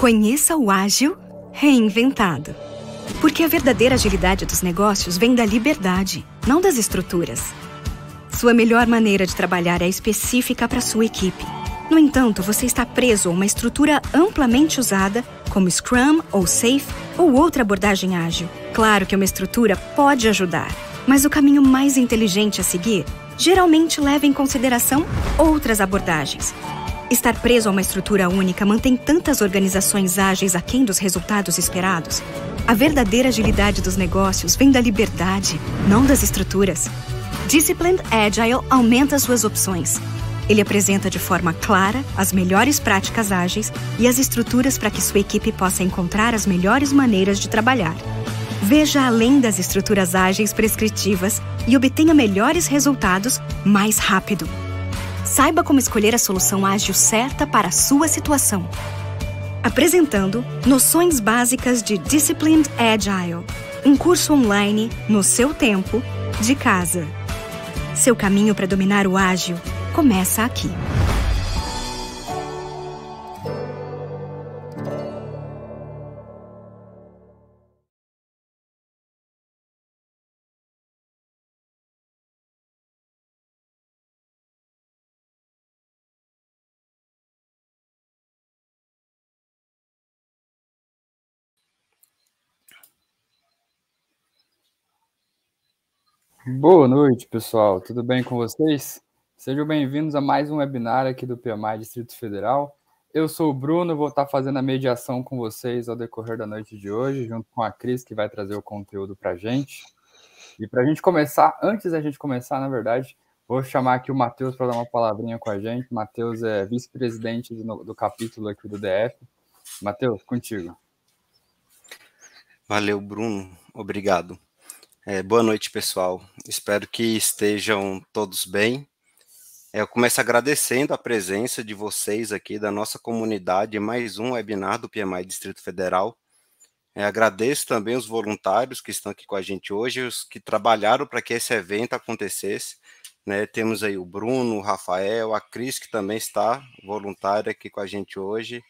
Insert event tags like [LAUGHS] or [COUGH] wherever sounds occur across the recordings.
Conheça o ágil reinventado. Porque a verdadeira agilidade dos negócios vem da liberdade, não das estruturas. Sua melhor maneira de trabalhar é específica para sua equipe. No entanto, você está preso a uma estrutura amplamente usada, como Scrum ou Safe ou outra abordagem ágil. Claro que uma estrutura pode ajudar, mas o caminho mais inteligente a seguir geralmente leva em consideração outras abordagens, Estar preso a uma estrutura única mantém tantas organizações ágeis aquém dos resultados esperados. A verdadeira agilidade dos negócios vem da liberdade, não das estruturas. Disciplined Agile aumenta suas opções. Ele apresenta de forma clara as melhores práticas ágeis e as estruturas para que sua equipe possa encontrar as melhores maneiras de trabalhar. Veja além das estruturas ágeis prescritivas e obtenha melhores resultados mais rápido. Saiba como escolher a solução ágil certa para a sua situação. Apresentando Noções Básicas de Disciplined Agile, um curso online, no seu tempo, de casa. Seu caminho para dominar o ágil começa aqui. Boa noite, pessoal. Tudo bem com vocês? Sejam bem-vindos a mais um webinar aqui do PMI Distrito Federal. Eu sou o Bruno, vou estar fazendo a mediação com vocês ao decorrer da noite de hoje, junto com a Cris, que vai trazer o conteúdo para a gente. E para a gente começar, antes da gente começar, na verdade, vou chamar aqui o Matheus para dar uma palavrinha com a gente. Matheus é vice-presidente do, do capítulo aqui do DF. Matheus, contigo. Valeu, Bruno. Obrigado. É, boa noite, pessoal. Espero que estejam todos bem. É, eu começo agradecendo a presença de vocês aqui da nossa comunidade, mais um webinar do PMI Distrito Federal. É, agradeço também os voluntários que estão aqui com a gente hoje, os que trabalharam para que esse evento acontecesse. Né? Temos aí o Bruno, o Rafael, a Cris, que também está voluntária aqui com a gente hoje.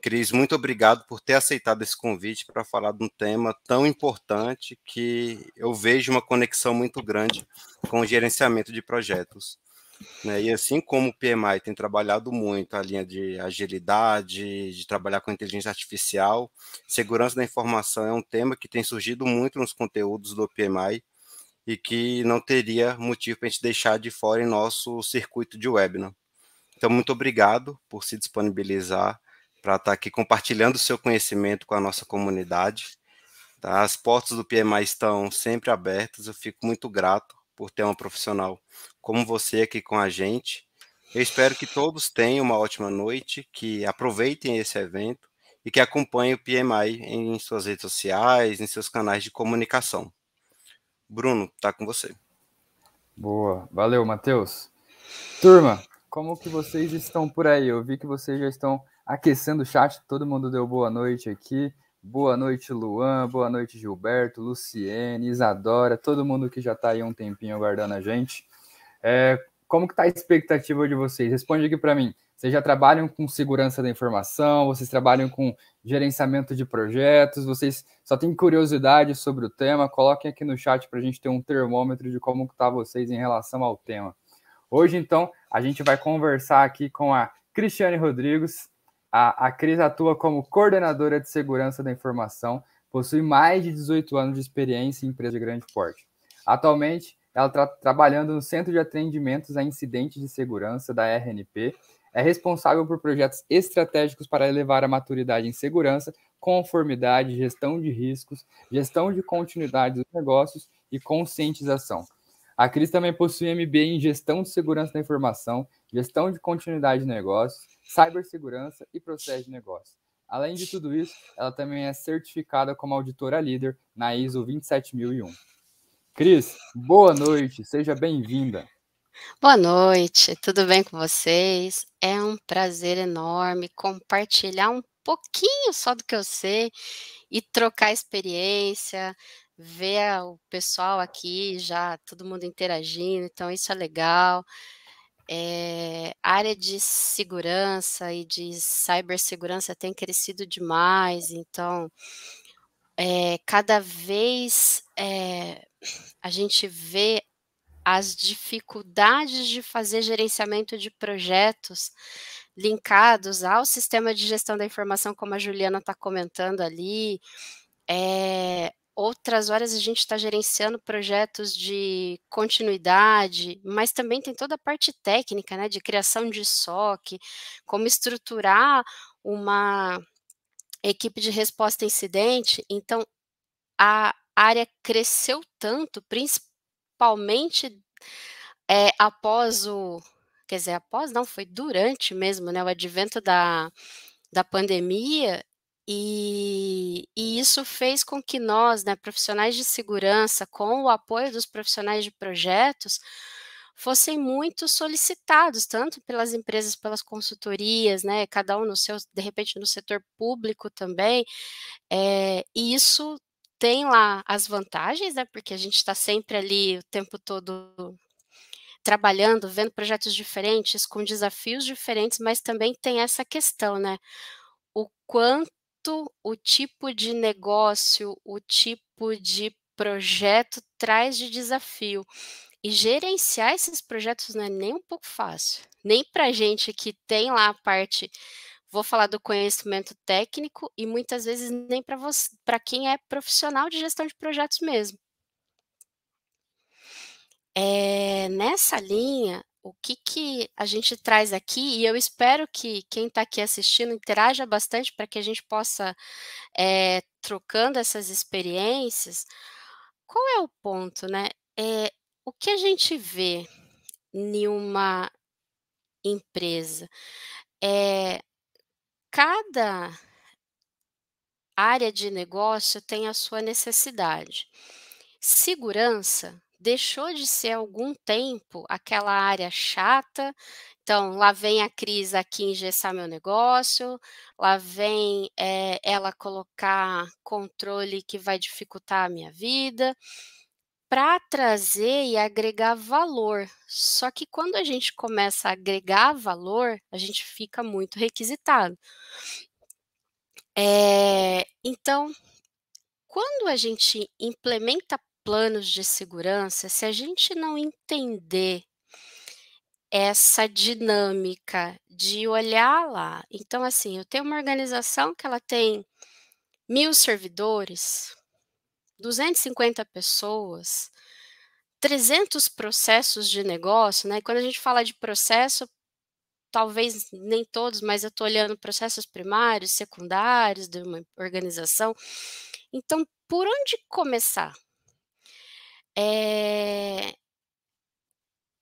Cris, muito obrigado por ter aceitado esse convite para falar de um tema tão importante que eu vejo uma conexão muito grande com o gerenciamento de projetos. Né? E assim como o PMI tem trabalhado muito a linha de agilidade, de trabalhar com inteligência artificial, segurança da informação é um tema que tem surgido muito nos conteúdos do PMI e que não teria motivo para a gente deixar de fora em nosso circuito de webinar. Né? Então, muito obrigado por se disponibilizar para estar tá aqui compartilhando o seu conhecimento com a nossa comunidade. Tá? As portas do PMI estão sempre abertas, eu fico muito grato por ter uma profissional como você aqui com a gente. Eu espero que todos tenham uma ótima noite, que aproveitem esse evento e que acompanhem o PMI em suas redes sociais, em seus canais de comunicação. Bruno, tá com você. Boa, valeu, Matheus. Turma, como que vocês estão por aí? Eu vi que vocês já estão aquecendo o chat, todo mundo deu boa noite aqui. Boa noite, Luan. Boa noite, Gilberto, Luciene, Isadora, todo mundo que já está aí um tempinho aguardando a gente. É, como que está a expectativa de vocês? Responde aqui para mim. Vocês já trabalham com segurança da informação? Vocês trabalham com gerenciamento de projetos? Vocês só têm curiosidade sobre o tema? Coloquem aqui no chat para a gente ter um termômetro de como está vocês em relação ao tema. Hoje, então, a gente vai conversar aqui com a Cristiane Rodrigues, a, a Cris atua como coordenadora de segurança da informação, possui mais de 18 anos de experiência em empresa de grande porte. Atualmente, ela está trabalhando no Centro de Atendimentos a Incidentes de Segurança da RNP, é responsável por projetos estratégicos para elevar a maturidade em segurança, conformidade, gestão de riscos, gestão de continuidade dos negócios e conscientização. A Cris também possui MBA em Gestão de Segurança da Informação, Gestão de Continuidade de Negócios, cibersegurança e processos de negócio. Além de tudo isso, ela também é certificada como auditora líder na ISO 27001. Cris, boa noite, seja bem-vinda. Boa noite, tudo bem com vocês? É um prazer enorme compartilhar um pouquinho só do que eu sei e trocar experiência, ver o pessoal aqui já, todo mundo interagindo, então isso é legal. É, eh, a área de segurança e de cibersegurança tem crescido demais, então é, cada vez é, a gente vê as dificuldades de fazer gerenciamento de projetos linkados ao sistema de gestão da informação, como a Juliana está comentando ali, é, Outras horas a gente está gerenciando projetos de continuidade, mas também tem toda a parte técnica, né, de criação de SOC, como estruturar uma equipe de resposta a incidente. Então, a área cresceu tanto, principalmente é, após o. Quer dizer, após não, foi durante mesmo, né, o advento da, da pandemia e, e, isso fez com que nós, né, profissionais de segurança, com o apoio dos profissionais de projetos, fossem muito solicitados, tanto pelas empresas, pelas consultorias, né, cada um no seu, de repente no setor público também, é, e isso tem lá as vantagens, né, porque a gente está sempre ali o tempo todo trabalhando, vendo projetos diferentes, com desafios diferentes, mas também tem essa questão, né, o quanto o tipo de negócio, o tipo de projeto traz de desafio. E gerenciar esses projetos não é nem um pouco fácil, nem para gente que tem lá a parte, vou falar do conhecimento técnico, e muitas vezes nem para quem é profissional de gestão de projetos mesmo. É, nessa linha, o que, que a gente traz aqui, e eu espero que quem está aqui assistindo interaja bastante para que a gente possa é, trocando essas experiências. Qual é o ponto, né? É, o que a gente vê em uma empresa é cada área de negócio tem a sua necessidade. Segurança deixou de ser algum tempo aquela área chata. Então, lá vem a Cris aqui engessar meu negócio, lá vem é, ela colocar controle que vai dificultar a minha vida, para trazer e agregar valor. Só que quando a gente começa a agregar valor, a gente fica muito requisitado. É, então, quando a gente implementa planos de segurança, se a gente não entender essa dinâmica de olhar lá. Então, assim, eu tenho uma organização que ela tem mil servidores, 250 pessoas, 300 processos de negócio, né? E quando a gente fala de processo, talvez nem todos, mas eu estou olhando processos primários, secundários de uma organização. Então, por onde começar? É...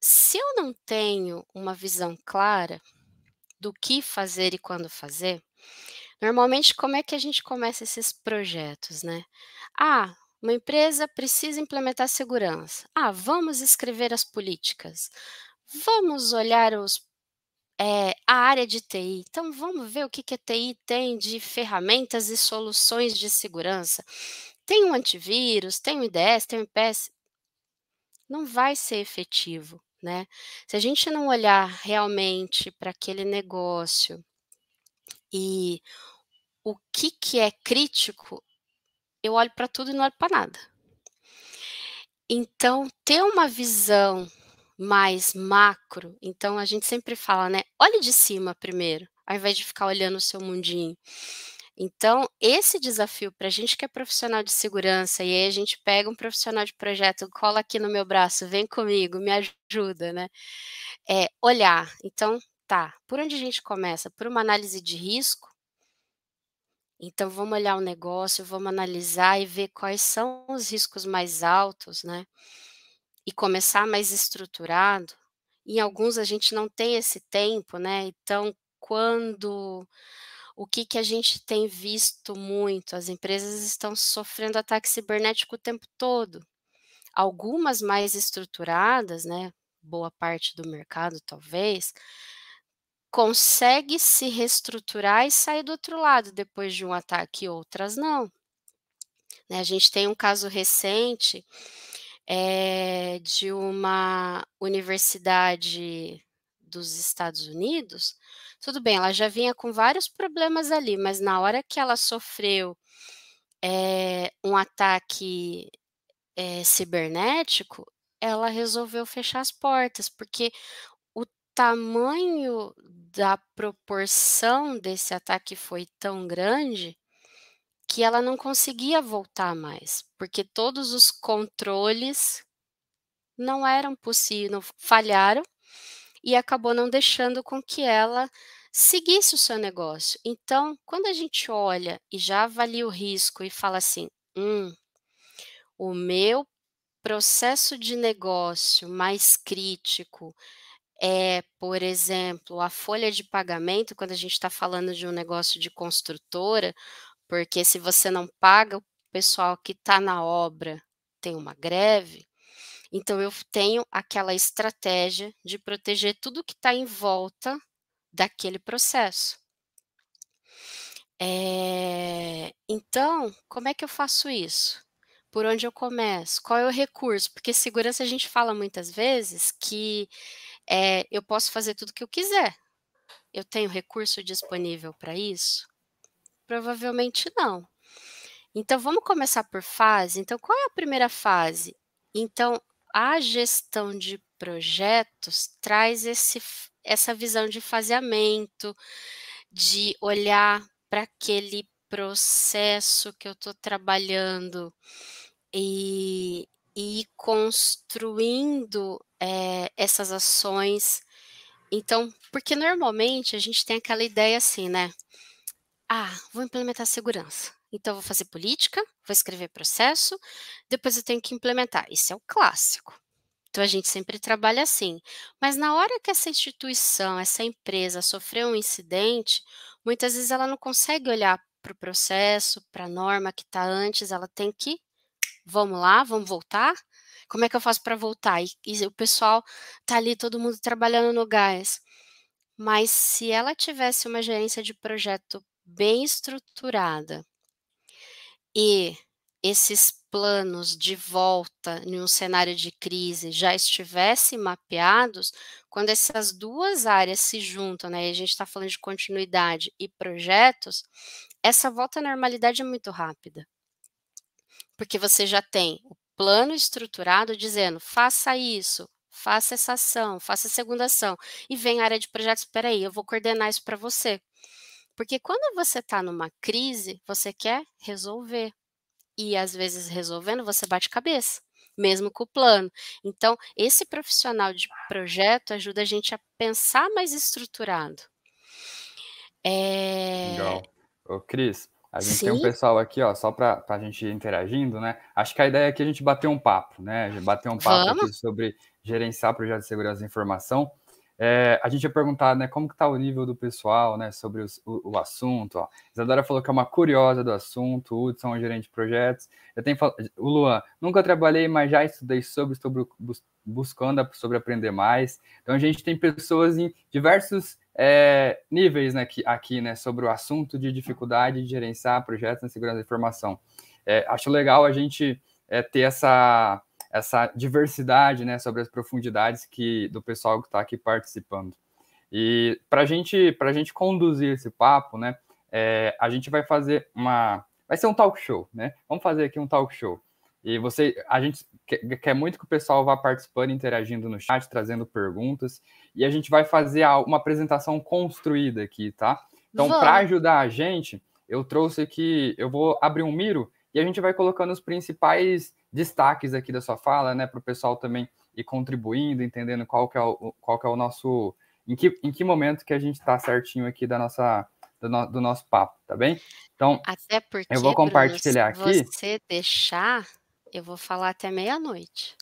Se eu não tenho uma visão clara do que fazer e quando fazer, normalmente como é que a gente começa esses projetos, né? Ah, uma empresa precisa implementar segurança. Ah, vamos escrever as políticas. Vamos olhar os é, a área de TI. Então, vamos ver o que, que a TI tem de ferramentas e soluções de segurança. Tem um antivírus, tem um IDS, tem um IPS não vai ser efetivo, né? Se a gente não olhar realmente para aquele negócio e o que, que é crítico, eu olho para tudo e não olho para nada. Então, ter uma visão mais macro, então a gente sempre fala, né? Olhe de cima primeiro, ao invés de ficar olhando o seu mundinho. Então, esse desafio para a gente que é profissional de segurança, e aí a gente pega um profissional de projeto, cola aqui no meu braço, vem comigo, me ajuda, né? É olhar. Então, tá, por onde a gente começa? Por uma análise de risco. Então, vamos olhar o negócio, vamos analisar e ver quais são os riscos mais altos, né? E começar mais estruturado. Em alguns a gente não tem esse tempo, né? Então, quando o que, que a gente tem visto muito? As empresas estão sofrendo ataque cibernético o tempo todo. Algumas mais estruturadas, né? Boa parte do mercado, talvez, consegue se reestruturar e sair do outro lado depois de um ataque, outras não. Né, a gente tem um caso recente é, de uma universidade dos Estados Unidos tudo bem, ela já vinha com vários problemas ali, mas na hora que ela sofreu é, um ataque é, cibernético, ela resolveu fechar as portas, porque o tamanho da proporção desse ataque foi tão grande que ela não conseguia voltar mais, porque todos os controles não eram possíveis, falharam e acabou não deixando com que ela seguisse o seu negócio. Então, quando a gente olha e já avalia o risco e fala assim: hum, o meu processo de negócio mais crítico é, por exemplo, a folha de pagamento, quando a gente está falando de um negócio de construtora, porque se você não paga o pessoal que está na obra tem uma greve, então, eu tenho aquela estratégia de proteger tudo que está em volta daquele processo. É, então, como é que eu faço isso? Por onde eu começo? Qual é o recurso? Porque segurança a gente fala muitas vezes que é, eu posso fazer tudo que eu quiser. Eu tenho recurso disponível para isso? Provavelmente não. Então, vamos começar por fase. Então, qual é a primeira fase? Então, a gestão de projetos traz esse, essa visão de faseamento, de olhar para aquele processo que eu estou trabalhando e, e construindo é, essas ações. Então, porque normalmente a gente tem aquela ideia assim, né? Ah, vou implementar segurança. Então, eu vou fazer política, vou escrever processo, depois eu tenho que implementar. Isso é o clássico. Então, a gente sempre trabalha assim. Mas na hora que essa instituição, essa empresa sofreu um incidente, muitas vezes ela não consegue olhar para o processo, para a norma que está antes, ela tem que, vamos lá, vamos voltar? Como é que eu faço para voltar? E, e o pessoal está ali, todo mundo trabalhando no gás. Mas se ela tivesse uma gerência de projeto bem estruturada, e esses planos de volta em um cenário de crise já estivessem mapeados, quando essas duas áreas se juntam, né, e a gente está falando de continuidade e projetos, essa volta à normalidade é muito rápida. Porque você já tem o plano estruturado dizendo, faça isso, faça essa ação, faça a segunda ação, e vem a área de projetos, espera aí, eu vou coordenar isso para você. Porque quando você está numa crise, você quer resolver. E às vezes resolvendo, você bate cabeça, mesmo com o plano. Então, esse profissional de projeto ajuda a gente a pensar mais estruturado. É... Legal. Ô, Cris, a gente Sim. tem um pessoal aqui, ó, só para a gente ir interagindo, né? Acho que a ideia aqui é a gente bater um papo, né? Bater um papo sobre gerenciar projetos de segurança da informação. É, a gente ia perguntar, né, como que tá o nível do pessoal, né, sobre os, o, o, assunto, ó. Isadora falou que é uma curiosa do assunto, o Hudson é um gerente de projetos. Eu tenho o Luan, nunca trabalhei, mas já estudei sobre, estou buscando sobre aprender mais. Então a gente tem pessoas em diversos é, níveis né, aqui, aqui, né, sobre o assunto de dificuldade de gerenciar projetos na segurança da informação. É, acho legal a gente é, ter essa essa diversidade, né, sobre as profundidades que do pessoal que está aqui participando. E para gente, para gente conduzir esse papo, né, é, a gente vai fazer uma, vai ser um talk show, né? Vamos fazer aqui um talk show. E você, a gente quer, quer muito que o pessoal vá participando, interagindo no chat, trazendo perguntas, e a gente vai fazer uma apresentação construída aqui, tá? Então, para ajudar a gente, eu trouxe aqui, eu vou abrir um miro e a gente vai colocando os principais destaques aqui da sua fala, né, para o pessoal também ir contribuindo, entendendo qual que é o, qual que é o nosso, em que, em que momento que a gente está certinho aqui da nossa do, no, do, nosso papo, tá bem? Então, até porque, eu vou compartilhar Bruno, se aqui. Se você deixar, eu vou falar até meia-noite.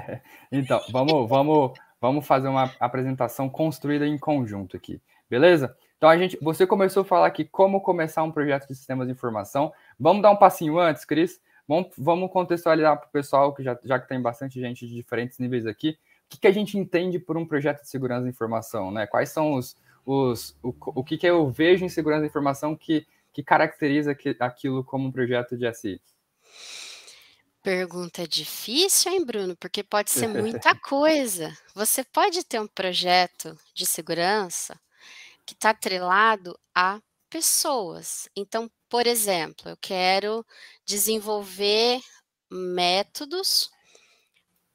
[LAUGHS] então, vamos, vamos, vamos fazer uma apresentação construída em conjunto aqui, beleza? Então a gente, você começou a falar aqui como começar um projeto de sistemas de informação. Vamos dar um passinho antes, Cris, Vamos, vamos contextualizar para o pessoal, que já, já que tem bastante gente de diferentes níveis aqui, o que, que a gente entende por um projeto de segurança da informação, né? Quais são os. os o, o que, que eu vejo em segurança da informação que, que caracteriza que, aquilo como um projeto de SI? Pergunta difícil, hein, Bruno? Porque pode ser muita [LAUGHS] coisa. Você pode ter um projeto de segurança que está atrelado a pessoas. Então, por exemplo, eu quero desenvolver métodos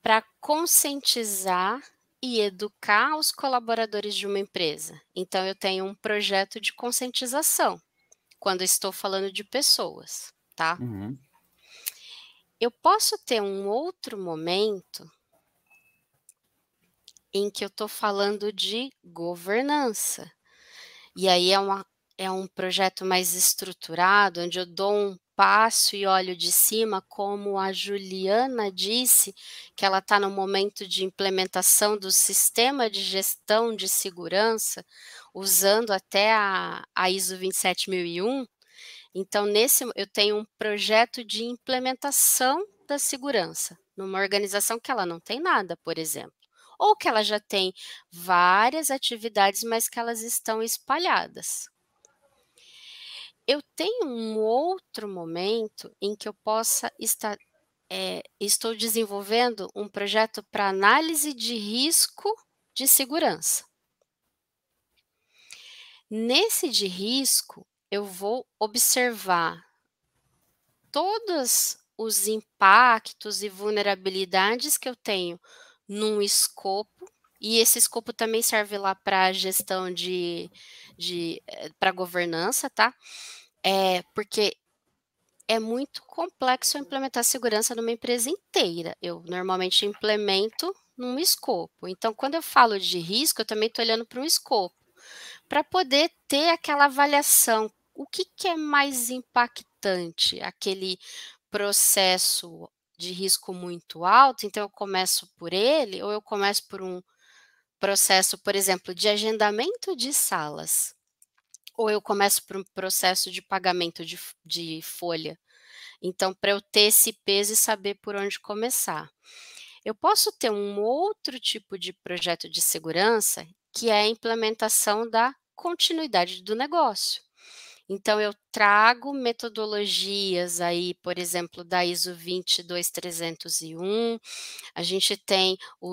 para conscientizar e educar os colaboradores de uma empresa. Então, eu tenho um projeto de conscientização quando estou falando de pessoas, tá? Uhum. Eu posso ter um outro momento em que eu estou falando de governança. E aí é uma é um projeto mais estruturado, onde eu dou um passo e olho de cima, como a Juliana disse, que ela está no momento de implementação do sistema de gestão de segurança, usando até a, a ISO 27001. Então, nesse eu tenho um projeto de implementação da segurança numa organização que ela não tem nada, por exemplo, ou que ela já tem várias atividades, mas que elas estão espalhadas eu tenho um outro momento em que eu possa estar. É, estou desenvolvendo um projeto para análise de risco de segurança. Nesse de risco, eu vou observar todos os impactos e vulnerabilidades que eu tenho num escopo e esse escopo também serve lá para gestão de, de eh, para governança, tá? É, porque é muito complexo implementar segurança numa empresa inteira. Eu normalmente implemento num escopo. Então, quando eu falo de risco, eu também estou olhando para um escopo, para poder ter aquela avaliação. O que, que é mais impactante? Aquele processo de risco muito alto, então eu começo por ele, ou eu começo por um processo, por exemplo, de agendamento de salas, ou eu começo por um processo de pagamento de, de folha. Então, para eu ter esse peso e saber por onde começar. Eu posso ter um outro tipo de projeto de segurança, que é a implementação da continuidade do negócio. Então, eu trago metodologias aí, por exemplo, da ISO 22301, a gente tem o,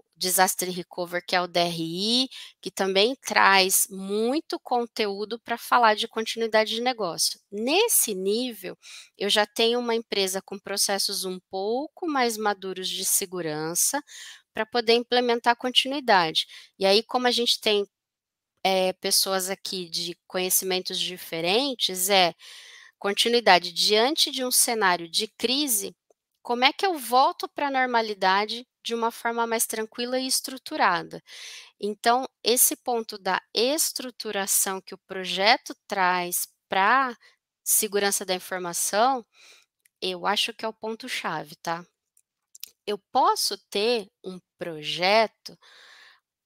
o Disaster Recover, que é o DRI, que também traz muito conteúdo para falar de continuidade de negócio. Nesse nível, eu já tenho uma empresa com processos um pouco mais maduros de segurança, para poder implementar continuidade. E aí, como a gente tem é, pessoas aqui de conhecimentos diferentes é continuidade. Diante de um cenário de crise, como é que eu volto para a normalidade de uma forma mais tranquila e estruturada? Então, esse ponto da estruturação que o projeto traz para segurança da informação, eu acho que é o ponto-chave, tá? Eu posso ter um projeto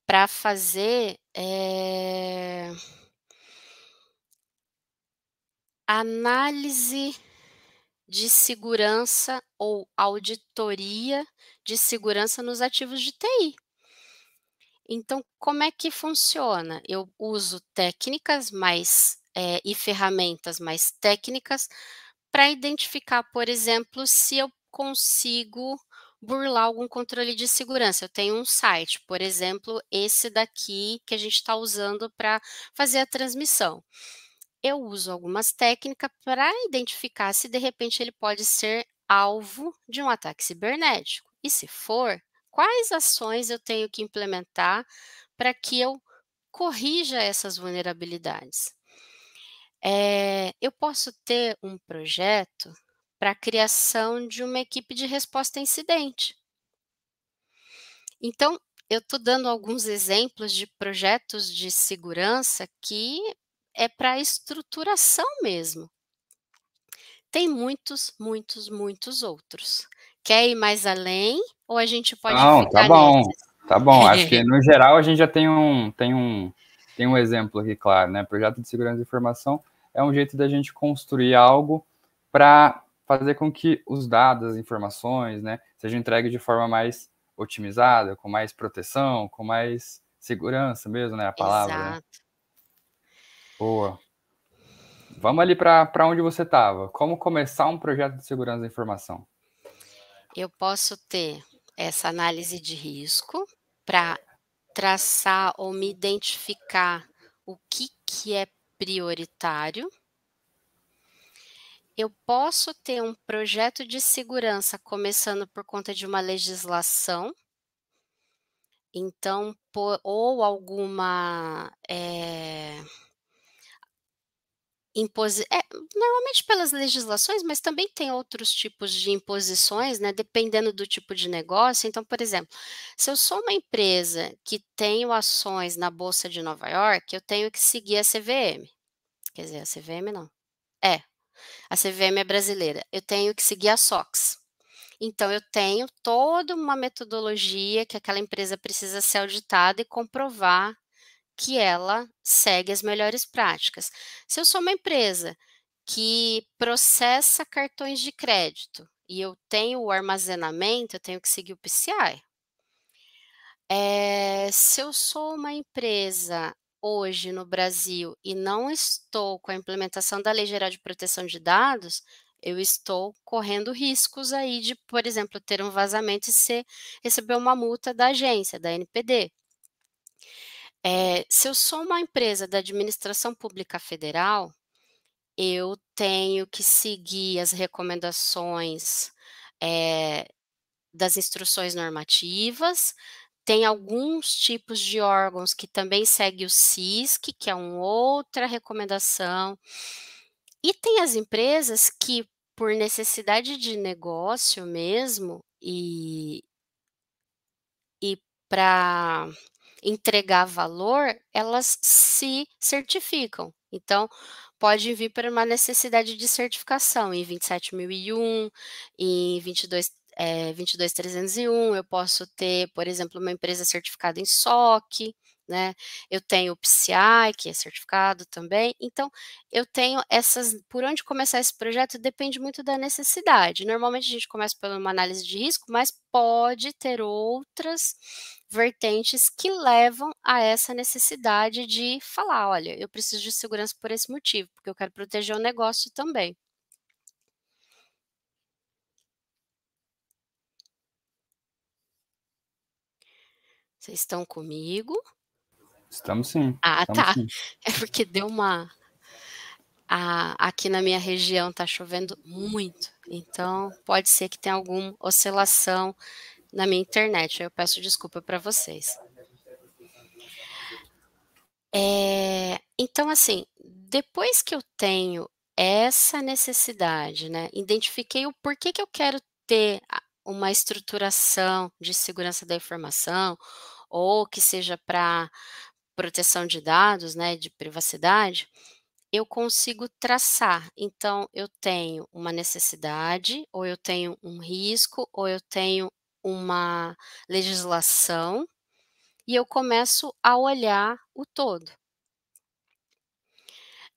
para fazer é, análise de segurança ou auditoria de segurança nos ativos de TI. Então, como é que funciona? Eu uso técnicas mais é, e ferramentas mais técnicas para identificar, por exemplo, se eu consigo burlar algum controle de segurança. Eu tenho um site, por exemplo, esse daqui que a gente está usando para fazer a transmissão. Eu uso algumas técnicas para identificar se de repente ele pode ser alvo de um ataque cibernético. E se for, quais ações eu tenho que implementar para que eu corrija essas vulnerabilidades? É, eu posso ter um projeto para a criação de uma equipe de resposta a incidente. Então, eu estou dando alguns exemplos de projetos de segurança que é para estruturação mesmo. Tem muitos, muitos, muitos outros. Quer ir mais além ou a gente pode Não, tá ficar tá bom. Tá bom, acho que [LAUGHS] no geral a gente já tem um, tem um, tem um exemplo aqui, claro, né? Projeto de segurança de informação é um jeito da gente construir algo para fazer com que os dados, as informações, né, sejam entregues de forma mais otimizada, com mais proteção, com mais segurança mesmo, né, a palavra. Né? Exato. Né? Boa. Vamos ali para onde você estava. Como começar um projeto de segurança da informação? Eu posso ter essa análise de risco para traçar ou me identificar o que, que é prioritário eu posso ter um projeto de segurança começando por conta de uma legislação, então, por, ou alguma. É, é, normalmente pelas legislações, mas também tem outros tipos de imposições, né, dependendo do tipo de negócio. Então, por exemplo, se eu sou uma empresa que tenho ações na Bolsa de Nova York, eu tenho que seguir a CVM. Quer dizer, a CVM não. É, a CVM é brasileira. Eu tenho que seguir a SOX. Então, eu tenho toda uma metodologia que aquela empresa precisa ser auditada e comprovar que ela segue as melhores práticas. Se eu sou uma empresa que processa cartões de crédito e eu tenho o armazenamento, eu tenho que seguir o PCI. É, eh, se eu sou uma empresa hoje no Brasil e não estou com a implementação da Lei Geral de Proteção de Dados, eu estou correndo riscos aí de, por exemplo, ter um vazamento e ser, receber uma multa da agência, da NPD. É, eh, se eu sou uma empresa da administração pública federal, eu tenho que seguir as recomendações é, das instruções normativas, tem alguns tipos de órgãos que também segue o CISC, que é uma outra recomendação. E tem as empresas que, por necessidade de negócio mesmo, e, e para entregar valor, elas se certificam. Então, pode vir para uma necessidade de certificação em 27001, em 22 é, eh, 22301, eu posso ter, por exemplo, uma empresa certificada em SOC, né? Eu tenho o PCI, que é certificado também. Então, eu tenho essas. Por onde começar esse projeto depende muito da necessidade. Normalmente a gente começa por uma análise de risco, mas pode ter outras vertentes que levam a essa necessidade de falar: olha, eu preciso de segurança por esse motivo, porque eu quero proteger o negócio também. Vocês estão comigo? Estamos sim. Ah, Estamos tá. Sim. [LAUGHS] É porque deu uma. Ah, aqui na minha região está chovendo muito, então pode ser que tenha alguma oscilação na minha internet. Eu peço desculpa para vocês. É, então, assim, depois que eu tenho essa necessidade, né, identifiquei o porquê que eu quero ter uma estruturação de segurança da informação, ou que seja para proteção de dados, né, de privacidade, eu consigo traçar. Então, eu tenho uma necessidade, ou eu tenho um risco, ou eu tenho uma legislação, e eu começo a olhar o todo.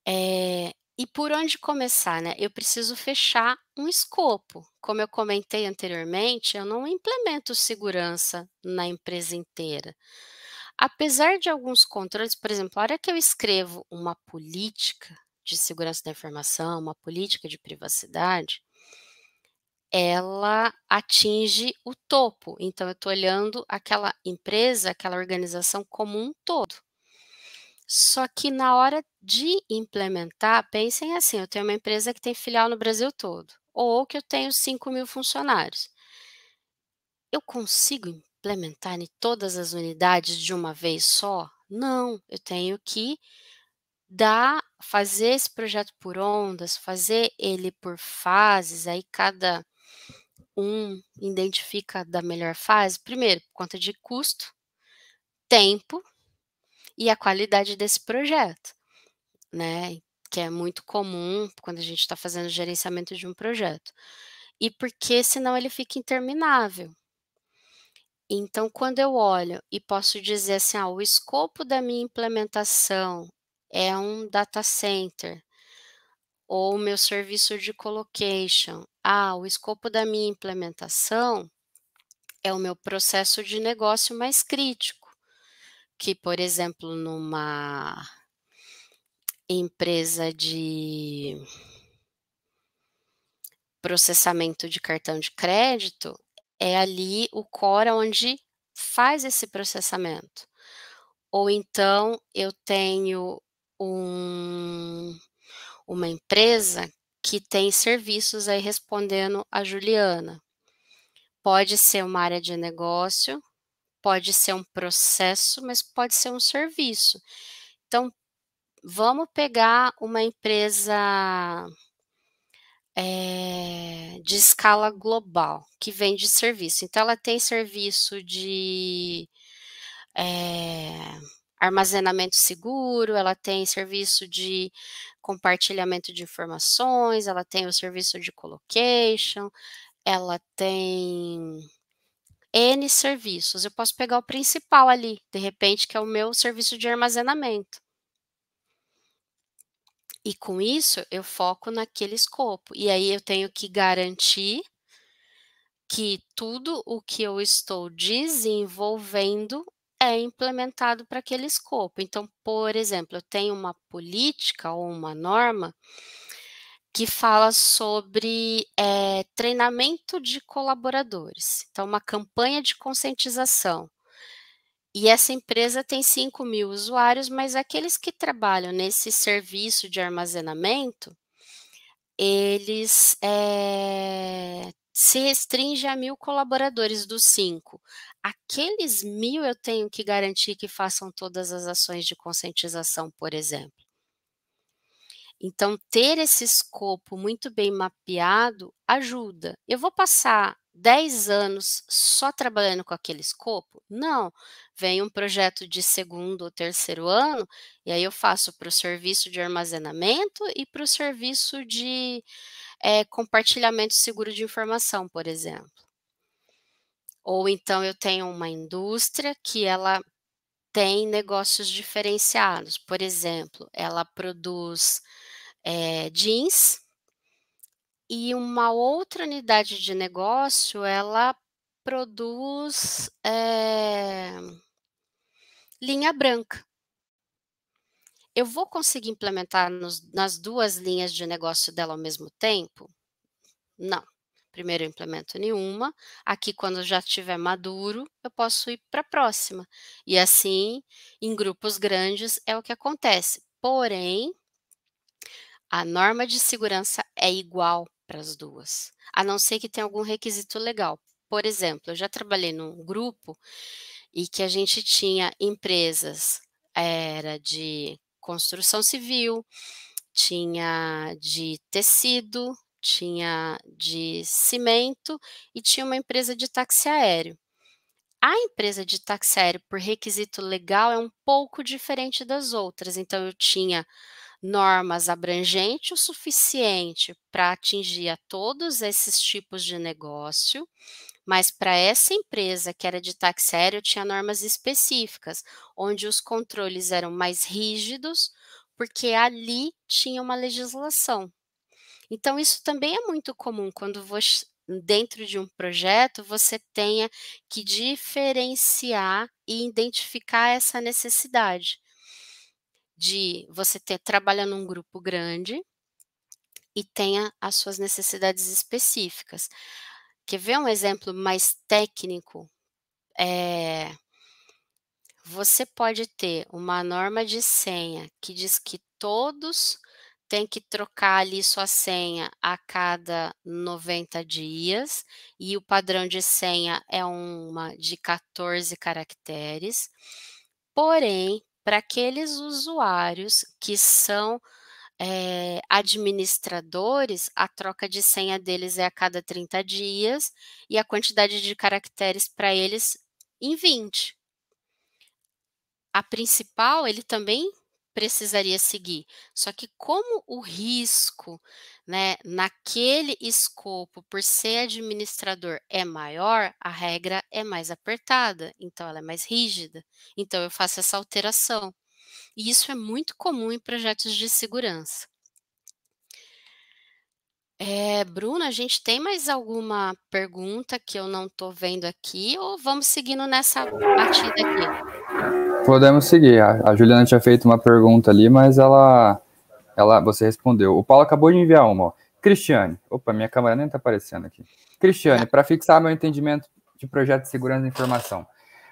É, e por onde começar, né? Eu preciso fechar um escopo. Como eu comentei anteriormente, eu não implemento segurança na empresa inteira. Apesar de alguns controles, por exemplo, a hora que eu escrevo uma política de segurança da informação, uma política de privacidade, ela atinge o topo. Então, eu estou olhando aquela empresa, aquela organização como um todo. Só que na hora de implementar, pensem assim: eu tenho uma empresa que tem filial no Brasil todo, ou que eu tenho 5 mil funcionários. Eu consigo implementar em todas as unidades de uma vez só? Não, eu tenho que dar, fazer esse projeto por ondas, fazer ele por fases, aí cada um identifica da melhor fase, primeiro, por conta de custo, tempo, e a qualidade desse projeto, né? Que é muito comum quando a gente está fazendo gerenciamento de um projeto. E porque senão ele fica interminável. Então, quando eu olho e posso dizer assim, ah, o escopo da minha implementação é um data center, ou o meu serviço de colocation, ah, o escopo da minha implementação é o meu processo de negócio mais crítico que, por exemplo, numa empresa de processamento de cartão de crédito, é ali o core onde faz esse processamento. Ou então eu tenho um, uma empresa que tem serviços aí respondendo a Juliana. Pode ser uma área de negócio, Pode ser um processo, mas pode ser um serviço. Então, vamos pegar uma empresa é, de escala global que vende serviço. Então, ela tem serviço de é, armazenamento seguro, ela tem serviço de compartilhamento de informações, ela tem o serviço de colocation, ela tem N serviços. Eu posso pegar o principal ali, de repente, que é o meu serviço de armazenamento. E com isso, eu foco naquele escopo. E aí eu tenho que garantir que tudo o que eu estou desenvolvendo é implementado para aquele escopo. Então, por exemplo, eu tenho uma política ou uma norma que fala sobre é, treinamento de colaboradores. Então, uma campanha de conscientização. E essa empresa tem 5 mil usuários, mas aqueles que trabalham nesse serviço de armazenamento, eles é, se restringem a mil colaboradores dos 5. Aqueles mil eu tenho que garantir que façam todas as ações de conscientização, por exemplo. Então, ter esse escopo muito bem mapeado ajuda. Eu vou passar 10 anos só trabalhando com aquele escopo? Não. Vem um projeto de segundo ou terceiro ano, e aí eu faço para o serviço de armazenamento e para o serviço de é, compartilhamento seguro de informação, por exemplo. Ou então eu tenho uma indústria que ela tem negócios diferenciados. Por exemplo, ela produz é, jeans e uma outra unidade de negócio ela produz é, linha branca. Eu vou conseguir implementar nos, nas duas linhas de negócio dela ao mesmo tempo? Não. Primeiro eu implemento nenhuma. Aqui, quando já estiver maduro, eu posso ir para a próxima. E assim, em grupos grandes, é o que acontece. Porém, a norma de segurança é igual para as duas, a não ser que tenha algum requisito legal. Por exemplo, eu já trabalhei num grupo e que a gente tinha empresas, era de construção civil, tinha de tecido, tinha de cimento e tinha uma empresa de táxi aéreo. A empresa de táxi aéreo, por requisito legal, é um pouco diferente das outras. Então, eu tinha normas abrangentes o suficiente para atingir a todos esses tipos de negócio, mas para essa empresa que era de táxi aéreo tinha normas específicas, onde os controles eram mais rígidos, porque ali tinha uma legislação. Então isso também é muito comum quando você, dentro de um projeto você tenha que diferenciar e identificar essa necessidade de você ter trabalha num grupo grande e tenha as suas necessidades específicas. Quer ver um exemplo mais técnico? É, você pode ter uma norma de senha que diz que todos têm que trocar ali sua senha a cada 90 dias, e o padrão de senha é uma de 14 caracteres. Porém, para aqueles usuários que são é, administradores, a troca de senha deles é a cada 30 dias e a quantidade de caracteres para eles em 20. A principal, ele também precisaria seguir. Só que como o risco, né, naquele escopo, por ser administrador é maior, a regra é mais apertada, então ela é mais rígida. Então eu faço essa alteração. E isso é muito comum em projetos de segurança. É, Bruna, a gente tem mais alguma pergunta que eu não estou vendo aqui ou vamos seguindo nessa batida aqui? Podemos seguir. A, Juliana tinha feito uma pergunta ali, mas ela, ela, você respondeu. O Paulo acabou de enviar uma. Ó. Cristiane, opa, minha câmera nem está aparecendo aqui. Cristiane, para fixar meu entendimento de projeto de segurança da informação,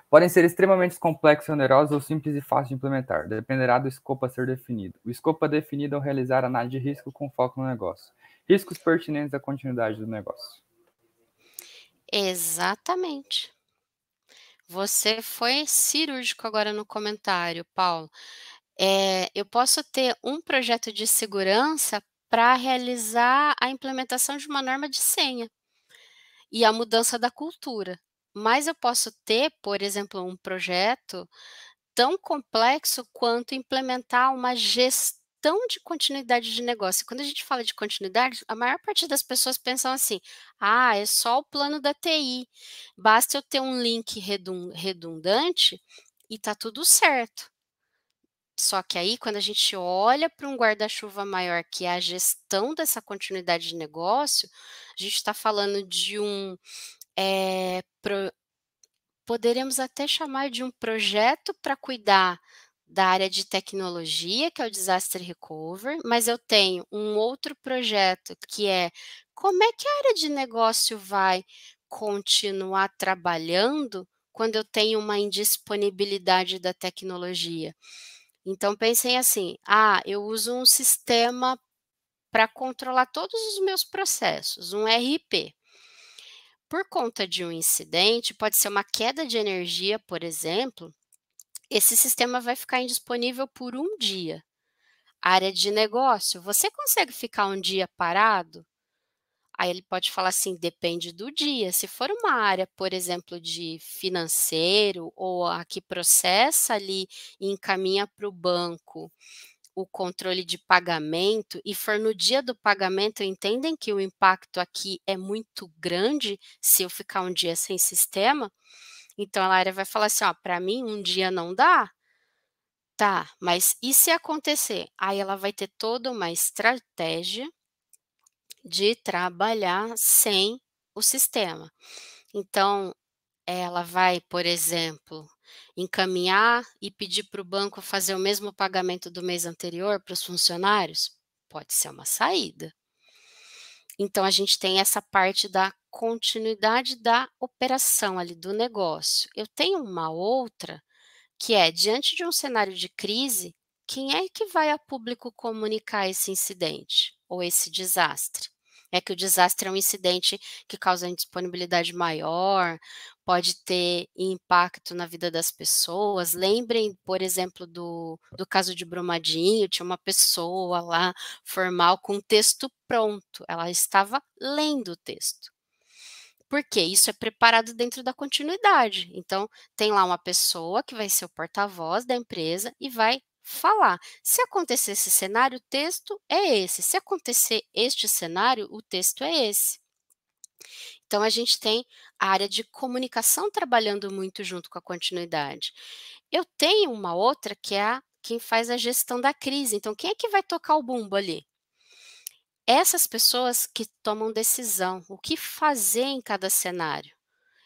podem ser extremamente complexos, onerosos ou simples e fáceis de implementar. Dependerá do escopo a ser definido. O escopo é definido ao realizar análise de risco com foco no negócio. Riscos pertinentes à continuidade do negócio. Exatamente. Você foi cirúrgico agora no comentário, Paulo. É, eu posso ter um projeto de segurança para realizar a implementação de uma norma de senha e a mudança da cultura. Mas eu posso ter, por exemplo, um projeto tão complexo quanto implementar uma gestão tão de continuidade de negócio. Quando a gente fala de continuidade, a maior parte das pessoas pensam assim: ah, é só o plano da TI, basta eu ter um link redundante e tá tudo certo. Só que aí, quando a gente olha para um guarda-chuva maior, que é a gestão dessa continuidade de negócio, a gente está falando de um. É, pro, poderemos até chamar de um projeto para cuidar da área de tecnologia, que é o Disaster Recovery, mas eu tenho um outro projeto que é como é que a área de negócio vai continuar trabalhando quando eu tenho uma indisponibilidade da tecnologia. Então pensem assim: ah, eu uso um sistema para controlar todos os meus processos, um RP. Por conta de um incidente, pode ser uma queda de energia, por exemplo, esse sistema vai ficar indisponível por um dia. Área de negócio, você consegue ficar um dia parado? Aí ele pode falar assim, depende do dia. Se for uma área, por exemplo, de financeiro ou a que processa ali e encaminha para o banco o controle de pagamento e for no dia do pagamento, entendem que o impacto aqui é muito grande se eu ficar um dia sem sistema? Então a Lara vai falar assim: ó, para mim um dia não dá. Tá, mas e se acontecer? Aí ela vai ter toda uma estratégia de trabalhar sem o sistema. Então, ela vai, por exemplo, encaminhar e pedir para o banco fazer o mesmo pagamento do mês anterior para os funcionários? Pode ser uma saída. Então, a gente tem essa parte da continuidade da operação ali do negócio. Eu tenho uma outra que é diante de um cenário de crise, quem é que vai a público comunicar esse incidente ou esse desastre? É que o desastre é um incidente que causa indisponibilidade maior, pode ter impacto na vida das pessoas. Lembrem, por exemplo, do, do caso de Brumadinho: tinha uma pessoa lá formal com um texto pronto, ela estava lendo o texto porque isso é preparado dentro da continuidade. Então, tem lá uma pessoa que vai ser o porta-voz da empresa e vai falar. Se acontecer esse cenário, o texto é esse. Se acontecer este cenário, o texto é esse. Então, a gente tem a área de comunicação trabalhando muito junto com a continuidade. Eu tenho uma outra que é a, quem faz a gestão da crise. Então, quem é que vai tocar o bumbo ali? essas pessoas que tomam decisão, o que fazer em cada cenário.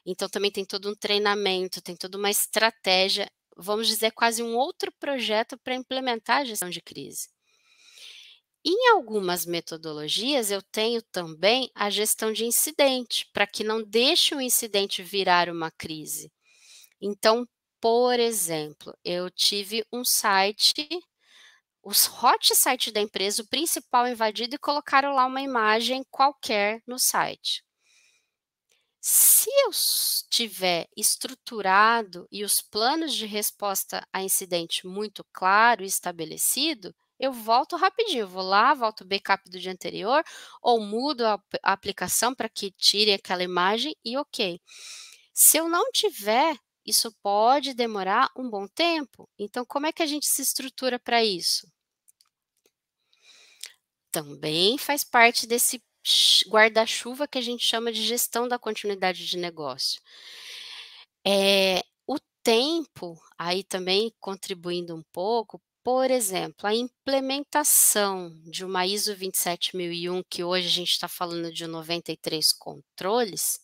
Então também tem todo um treinamento, tem toda uma estratégia, vamos dizer quase um outro projeto para implementar a gestão de crise. Em algumas metodologias, eu tenho também a gestão de incidente, para que não deixe o incidente virar uma crise. Então, por exemplo, eu tive um site os hot sites da empresa, o principal invadido, e colocaram lá uma imagem qualquer no site. Se eu tiver estruturado e os planos de resposta a incidente muito claro e estabelecido, eu volto rapidinho, vou lá, volto o backup do dia anterior, ou mudo a, a aplicação para que tire aquela imagem e ok. Se eu não tiver, isso pode demorar um bom tempo. Então, como é que a gente se estrutura para isso? também faz parte desse guarda-chuva que a gente chama de gestão da continuidade de negócio. É, o tempo, aí também contribuindo um pouco, por exemplo, a implementação de uma ISO 27001, que hoje a gente está falando de 93 controles,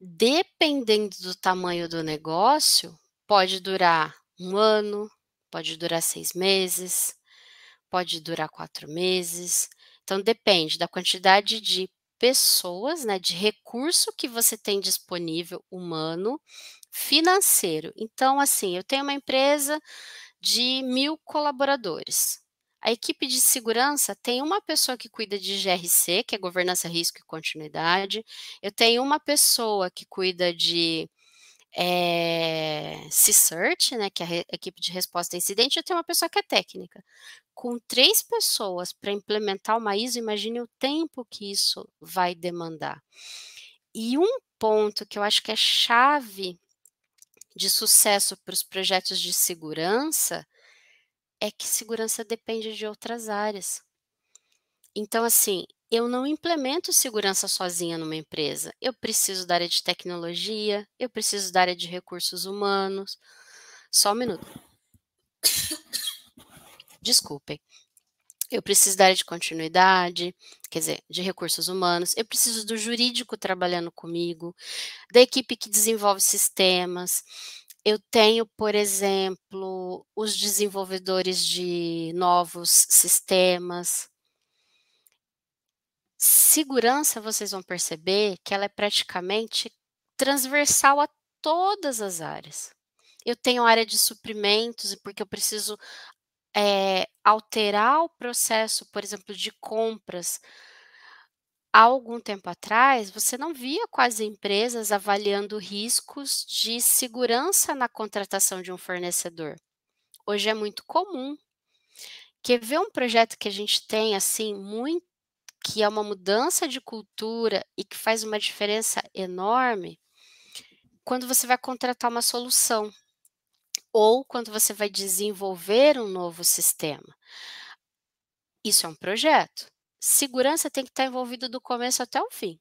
dependendo do tamanho do negócio, pode durar um ano, pode durar seis meses, pode durar quatro meses. Então, depende da quantidade de pessoas, né, de recurso que você tem disponível humano, financeiro. Então, assim, eu tenho uma empresa de mil colaboradores. A equipe de segurança tem uma pessoa que cuida de GRC, que é governança, risco e continuidade. Eu tenho uma pessoa que cuida de é, eh, C-Search, né, que é a equipe de resposta a incidente, eu tenho uma pessoa que é técnica. Com três pessoas para implementar uma ISO, imagine o tempo que isso vai demandar. E um ponto que eu acho que é chave de sucesso para os projetos de segurança é que segurança depende de outras áreas. Então, assim, eu não implemento segurança sozinha numa empresa. Eu preciso da área de tecnologia, eu preciso da área de recursos humanos. Só um minuto. Desculpem. Eu preciso da área de continuidade, quer dizer, de recursos humanos. Eu preciso do jurídico trabalhando comigo, da equipe que desenvolve sistemas. Eu tenho, por exemplo, os desenvolvedores de novos sistemas Segurança, vocês vão perceber que ela é praticamente transversal a todas as áreas. Eu tenho área de suprimentos, porque eu preciso é, alterar o processo, por exemplo, de compras. Há algum tempo atrás, você não via quase empresas avaliando riscos de segurança na contratação de um fornecedor. Hoje é muito comum. Quer ver um projeto que a gente tem, assim, muito que é uma mudança de cultura e que faz uma diferença enorme quando você vai contratar uma solução ou quando você vai desenvolver um novo sistema. Isso é um projeto. Segurança tem que estar envolvida do começo até o fim.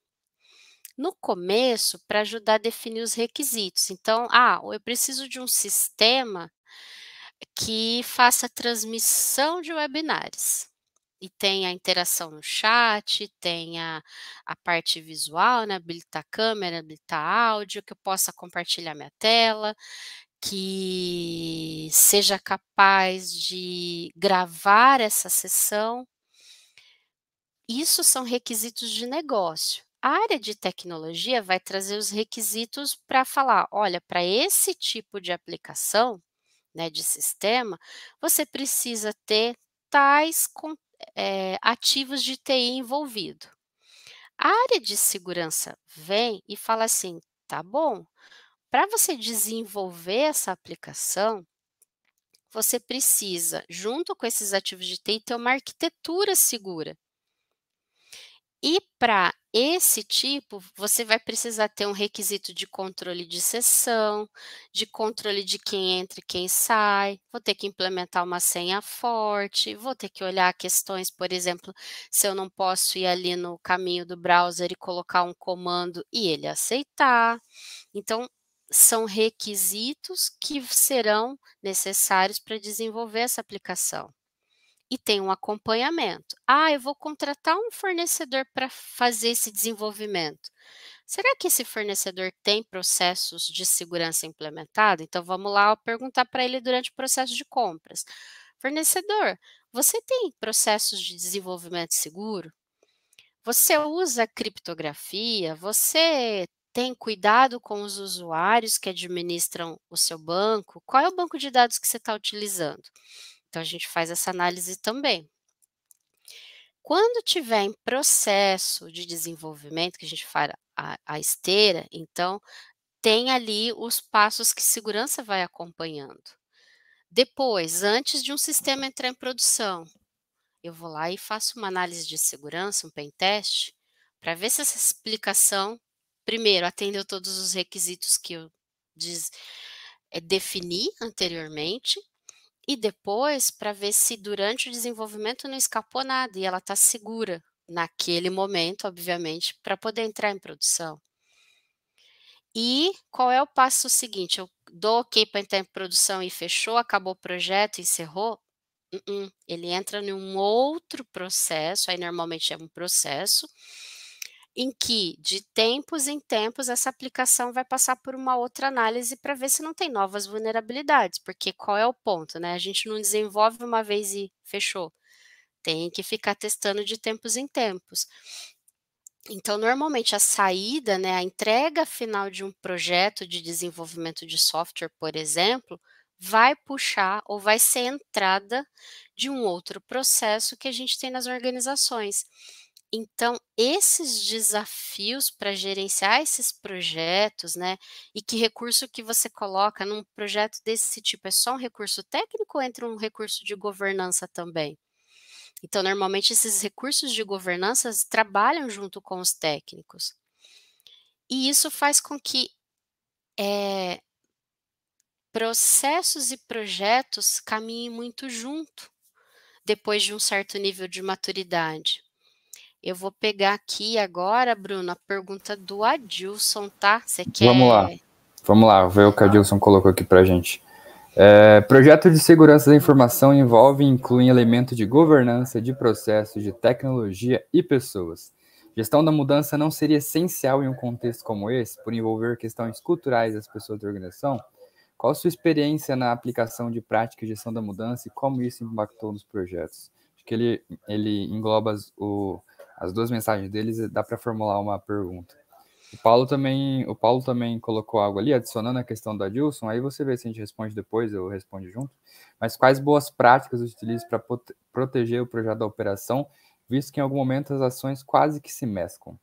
No começo, para ajudar a definir os requisitos. Então, ah, eu preciso de um sistema que faça transmissão de webinários e tem a interação no chat, tem a, a parte visual, né? Habilitar câmera, habilitar áudio, que eu possa compartilhar minha tela, que seja capaz de gravar essa sessão. Isso são requisitos de negócio. A área de tecnologia vai trazer os requisitos para falar: olha, para esse tipo de aplicação, né, de sistema, você precisa ter tais, com é, ativos de TI envolvido. A área de segurança vem e fala assim: tá bom, para você desenvolver essa aplicação, você precisa, junto com esses ativos de TI, ter uma arquitetura segura. E para esse tipo, você vai precisar ter um requisito de controle de sessão, de controle de quem entra e quem sai, vou ter que implementar uma senha forte, vou ter que olhar questões, por exemplo, se eu não posso ir ali no caminho do browser e colocar um comando e ele aceitar. Então, são requisitos que serão necessários para desenvolver essa aplicação e tem um acompanhamento. Ah, eu vou contratar um fornecedor para fazer esse desenvolvimento. Será que esse fornecedor tem processos de segurança implementado? Então vamos lá perguntar para ele durante o processo de compras. Fornecedor, você tem processos de desenvolvimento seguro? Você usa criptografia? Você tem cuidado com os usuários que administram o seu banco? Qual é o banco de dados que você está utilizando? Então, a gente faz essa análise também. Quando tiver em processo de desenvolvimento, que a gente faz a, a esteira, então, tem ali os passos que segurança vai acompanhando. Depois, antes de um sistema entrar em produção, eu vou lá e faço uma análise de segurança, um pen test, para ver se essa explicação, primeiro, atendeu todos os requisitos que eu diz, é, defini anteriormente, e depois para ver se durante o desenvolvimento não escapou nada e ela está segura naquele momento, obviamente, para poder entrar em produção. E qual é o passo seguinte? Eu dou ok para entrar em produção e fechou, acabou o projeto, encerrou? Uh -uh. Ele entra em um outro processo, aí normalmente é um processo, em que, de tempos em tempos, essa aplicação vai passar por uma outra análise para ver se não tem novas vulnerabilidades, porque qual é o ponto, né? A gente não desenvolve uma vez e fechou. Tem que ficar testando de tempos em tempos. Então, normalmente a saída, né, a entrega final de um projeto de desenvolvimento de software, por exemplo, vai puxar ou vai ser entrada de um outro processo que a gente tem nas organizações. Então, esses desafios para gerenciar esses projetos, né? E que recurso que você coloca num projeto desse tipo? É só um recurso técnico ou entra um recurso de governança também? Então, normalmente, esses recursos de governança trabalham junto com os técnicos. E isso faz com que é, processos e projetos caminhem muito junto depois de um certo nível de maturidade. Eu vou pegar aqui agora, Bruno, a pergunta do Adilson, tá? Você quer? Vamos lá. Vamos lá, ver o que o Adilson colocou aqui a gente. É, projeto de segurança da informação envolve e inclui elementos de governança, de processos, de tecnologia e pessoas. Gestão da mudança não seria essencial em um contexto como esse, por envolver questões culturais das pessoas da organização? Qual a sua experiência na aplicação de prática e gestão da mudança e como isso impactou nos projetos? Acho que ele, ele engloba o, as duas mensagens deles dá para formular uma pergunta. O Paulo também, o Paulo também colocou algo ali, adicionando a questão da Dilson, aí você vê se a gente responde depois, eu respondo junto. Mas quais boas práticas utiliza para proteger o projeto da operação, visto que em algum momento as ações quase que se mesclam?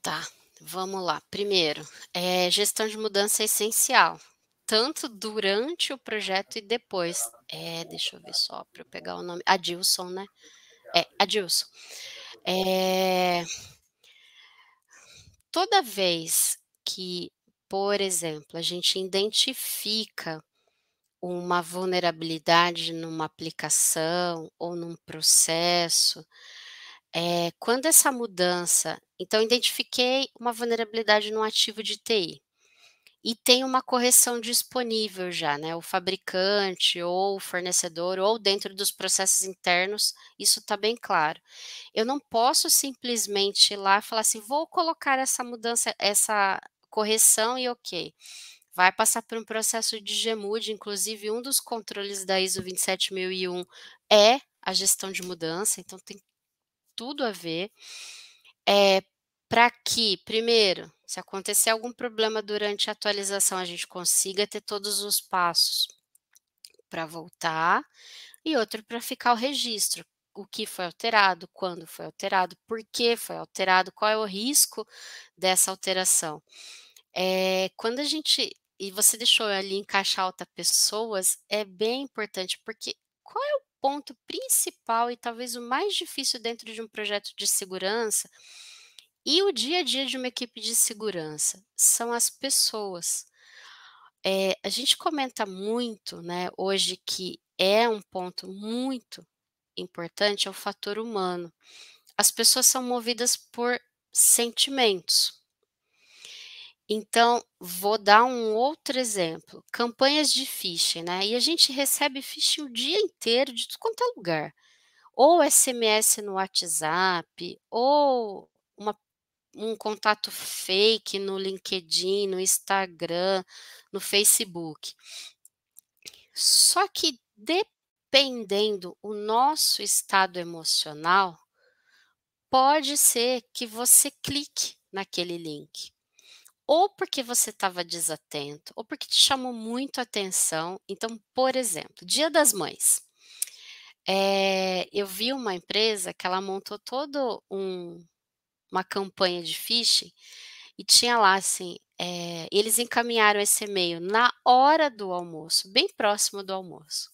Tá, vamos lá. Primeiro, é, gestão de mudança é essencial, tanto durante o projeto e depois. É, deixa eu ver só para eu pegar o nome. Adilson, né? É, Adilson. É, toda vez que, por exemplo, a gente identifica uma vulnerabilidade numa aplicação ou num processo, é, quando essa mudança. Então, identifiquei uma vulnerabilidade num ativo de TI e tem uma correção disponível já, né? O fabricante ou o fornecedor ou dentro dos processos internos, isso está bem claro. Eu não posso simplesmente ir lá e falar assim, vou colocar essa mudança, essa correção e ok. Vai passar por um processo de GEMUD, inclusive um dos controles da ISO 27001 é a gestão de mudança, então tem tudo a ver. É, para que, primeiro, se acontecer algum problema durante a atualização, a gente consiga ter todos os passos para voltar e outro para ficar o registro, o que foi alterado, quando foi alterado, por que foi alterado, qual é o risco dessa alteração. É, quando a gente. E você deixou ali em caixa alta pessoas, é bem importante, porque qual é o ponto principal e talvez o mais difícil dentro de um projeto de segurança? E o dia a dia de uma equipe de segurança são as pessoas. É, a gente comenta muito, né, hoje que é um ponto muito importante, é o fator humano. As pessoas são movidas por sentimentos. Então, vou dar um outro exemplo: campanhas de phishing, né? E a gente recebe phishing o dia inteiro, de tudo quanto é lugar. Ou SMS no WhatsApp, ou uma um contato fake no LinkedIn, no Instagram, no Facebook. Só que dependendo o nosso estado emocional, pode ser que você clique naquele link. Ou porque você estava desatento, ou porque te chamou muito a atenção. Então, por exemplo, Dia das Mães. É, eu vi uma empresa que ela montou todo um uma campanha de phishing, e tinha lá assim, é, eles encaminharam esse e-mail na hora do almoço, bem próximo do almoço.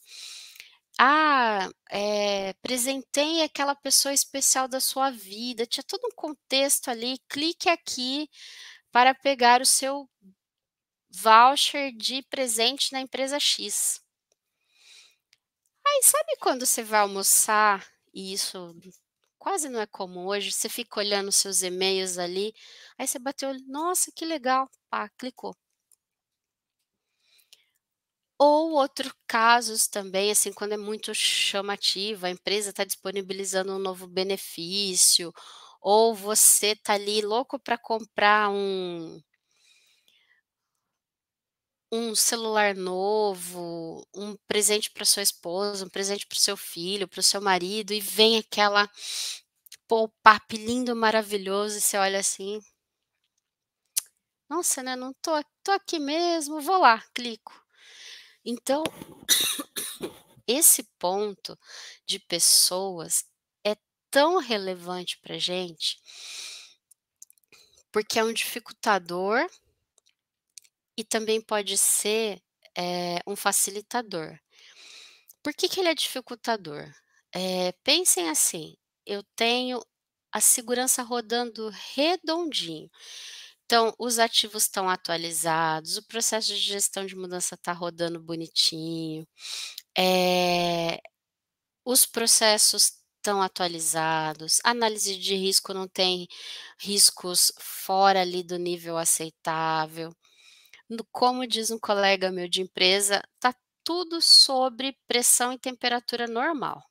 Ah, é, presentei aquela pessoa especial da sua vida, tinha todo um contexto ali, clique aqui para pegar o seu voucher de presente na empresa X. Aí sabe quando você vai almoçar e isso quase não é comum hoje, você fica olhando seus e-mails ali, aí você bateu, nossa, que legal, pá, clicou. Ou outros casos também, assim, quando é muito chamativo, a empresa está disponibilizando um novo benefício, ou você está ali louco para comprar um, um celular novo, um presente para sua esposa, um presente para o seu filho, para o seu marido, e vem aquela pop-up lindo, maravilhoso, e você olha assim. Nossa, né? Não tô, tô aqui mesmo, vou lá, clico. Então, [COUGHS] esse ponto de pessoas é tão relevante para gente, porque é um dificultador e também pode ser é, um facilitador. Por que, que ele é dificultador? É, pensem assim: eu tenho a segurança rodando redondinho. Então, os ativos estão atualizados, o processo de gestão de mudança está rodando bonitinho, é, os processos estão atualizados, análise de risco não tem riscos fora ali do nível aceitável como diz um colega meu de empresa, tá tudo sobre pressão e temperatura normal.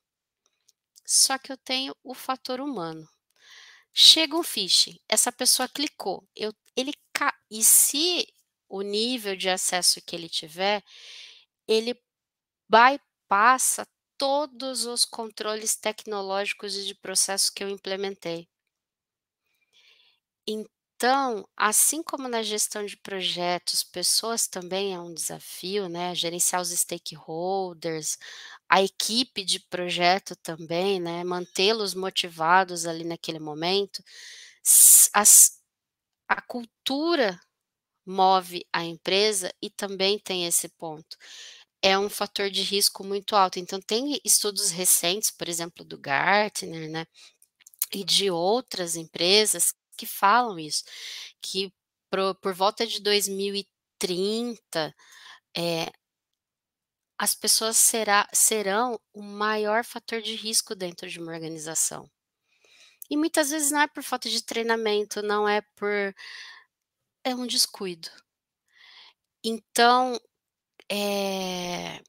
Só que eu tenho o fator humano. Chega um phishing, essa pessoa clicou, eu, ele ca... e se o nível de acesso que ele tiver, ele bypassa todos os controles tecnológicos e de processo que eu implementei. Então, assim como na gestão de projetos, pessoas também é um desafio, né? Gerenciar os stakeholders, a equipe de projeto também, né? Mantê-los motivados ali naquele momento. As, a cultura move a empresa e também tem esse ponto. É um fator de risco muito alto. Então, tem estudos recentes, por exemplo, do Gartner, né? E de outras empresas que falam isso, que por, por volta de 2030 é, eh, as pessoas será, serão o maior fator de risco dentro de uma organização. E muitas vezes não é por falta de treinamento, não é por. é um descuido. Então, é,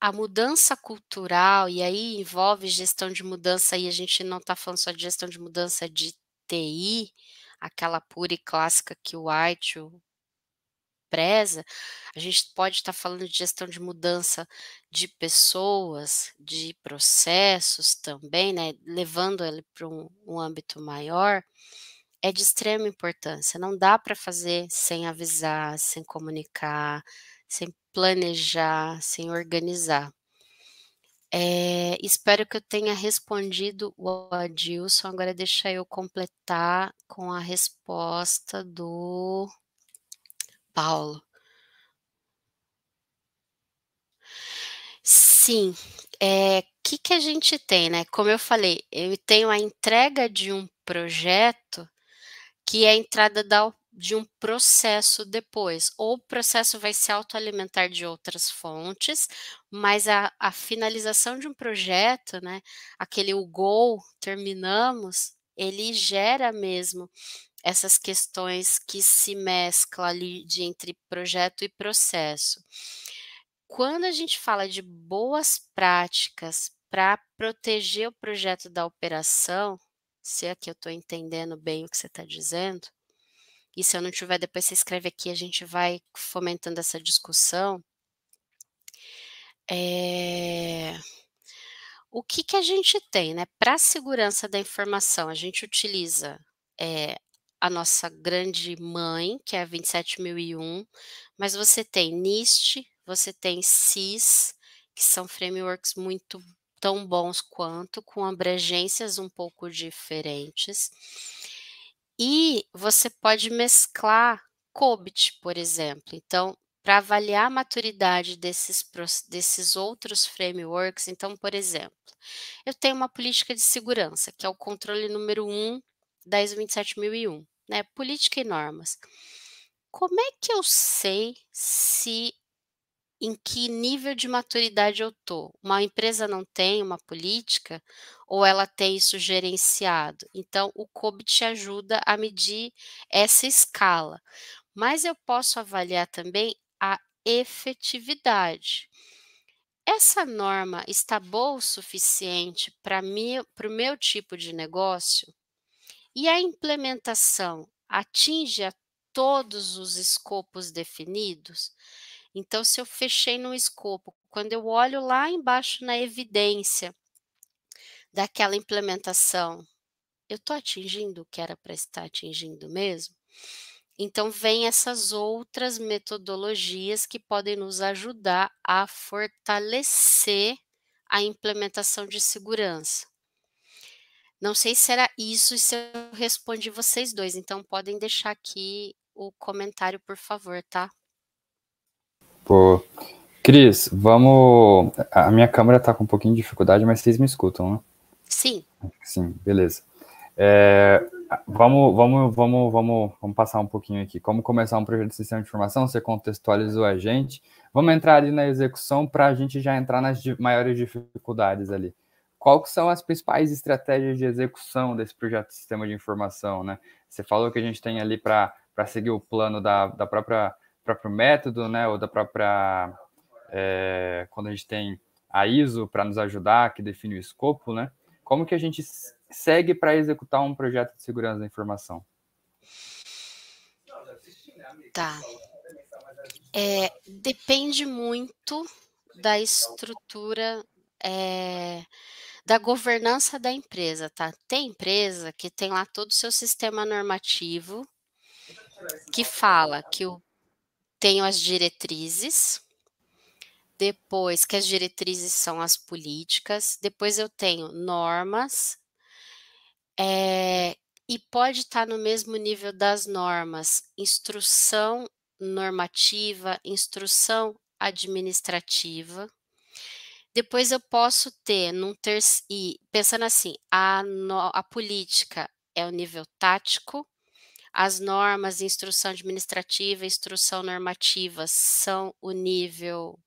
a mudança cultural, e aí envolve gestão de mudança, e a gente não está falando só de gestão de mudança de TI, aquela e clássica que o ITU preza, a gente pode estar falando de gestão de mudança de pessoas, de processos também, né, levando ele para um, um âmbito maior, é de extrema importância. Não dá para fazer sem avisar, sem comunicar, sem planejar, sem organizar. É, espero que eu tenha respondido o Adilson. Agora deixa eu completar com a resposta do Paulo. Sim, é que que a gente tem, né? Como eu falei, eu tenho a entrega de um projeto que é a entrada da de um processo depois, ou o processo vai se autoalimentar de outras fontes, mas a, a finalização de um projeto, né, aquele o gol, terminamos, ele gera mesmo essas questões que se mesclam ali de entre projeto e processo. Quando a gente fala de boas práticas para proteger o projeto da operação, se é que eu estou entendendo bem o que você está dizendo, e se eu não tiver, depois você escreve aqui, a gente vai fomentando essa discussão. É... O que, que a gente tem, né? Para a segurança da informação, a gente utiliza é, a nossa grande mãe, que é a 27001, mas você tem NIST, você tem CIS, que são frameworks muito tão bons quanto, com abrangências um pouco diferentes. E você pode mesclar COBIT, por exemplo. Então, para avaliar a maturidade desses, desses outros frameworks, então, por exemplo, eu tenho uma política de segurança, que é o controle número 1, 10.27.001, né? Política e normas. Como é que eu sei se em que nível de maturidade eu estou. Uma empresa não tem uma política ou ela tem isso gerenciado. Então, o COBE te ajuda a medir essa escala. Mas eu posso avaliar também a efetividade. Essa norma está boa o suficiente para o meu tipo de negócio? E a implementação atinge a todos os escopos definidos? Então, se eu fechei no escopo, quando eu olho lá embaixo na evidência daquela implementação, eu estou atingindo o que era para estar atingindo mesmo? Então, vem essas outras metodologias que podem nos ajudar a fortalecer a implementação de segurança. Não sei se era isso e se eu respondi vocês dois, então podem deixar aqui o comentário, por favor, tá? Pô. Cris, vamos. A minha câmera tá com um pouquinho de dificuldade, mas vocês me escutam, né? Sim. Sim, beleza. É, vamos, vamos, vamos, vamos, vamos passar um pouquinho aqui. Como começar um projeto de sistema de informação? Você contextualizou a gente. Vamos entrar ali na execução para a gente já entrar nas maiores dificuldades ali. Qual são as principais estratégias de execução desse projeto de sistema de informação, né? Você falou que a gente tem ali para seguir o plano da, da própria próprio método, né, ou da própria é, quando a gente tem a ISO para nos ajudar, que define o escopo, né? Como que a gente segue para executar um projeto de segurança da informação? Tá. É, depende muito da estrutura é, da governança da empresa, tá? Tem empresa que tem lá todo o seu sistema normativo que fala que o tenho as diretrizes, depois que as diretrizes são as políticas, depois eu tenho normas, é, e pode estar tá no mesmo nível das normas, instrução normativa, instrução administrativa. Depois eu posso ter num terceiro, pensando assim, a, no, a política é o nível tático, as normas de instrução administrativa e instrução normativa são o nível.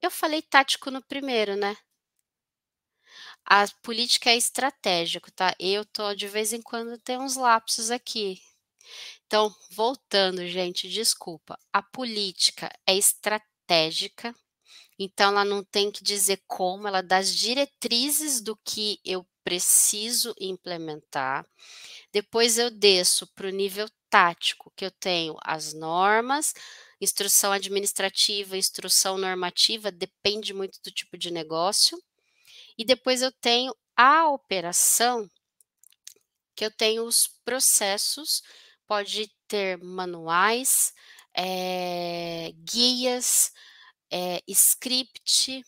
Eu falei tático no primeiro, né? A política é estratégico, tá? Eu tô de vez em quando tem uns lapsos aqui. Então, voltando, gente, desculpa. A política é estratégica. Então, ela não tem que dizer como, ela dá as diretrizes do que eu preciso implementar. Depois eu desço para o nível tático, que eu tenho as normas, instrução administrativa, instrução normativa, depende muito do tipo de negócio. E depois eu tenho a operação, que eu tenho os processos, pode ter manuais, é, guias, é, script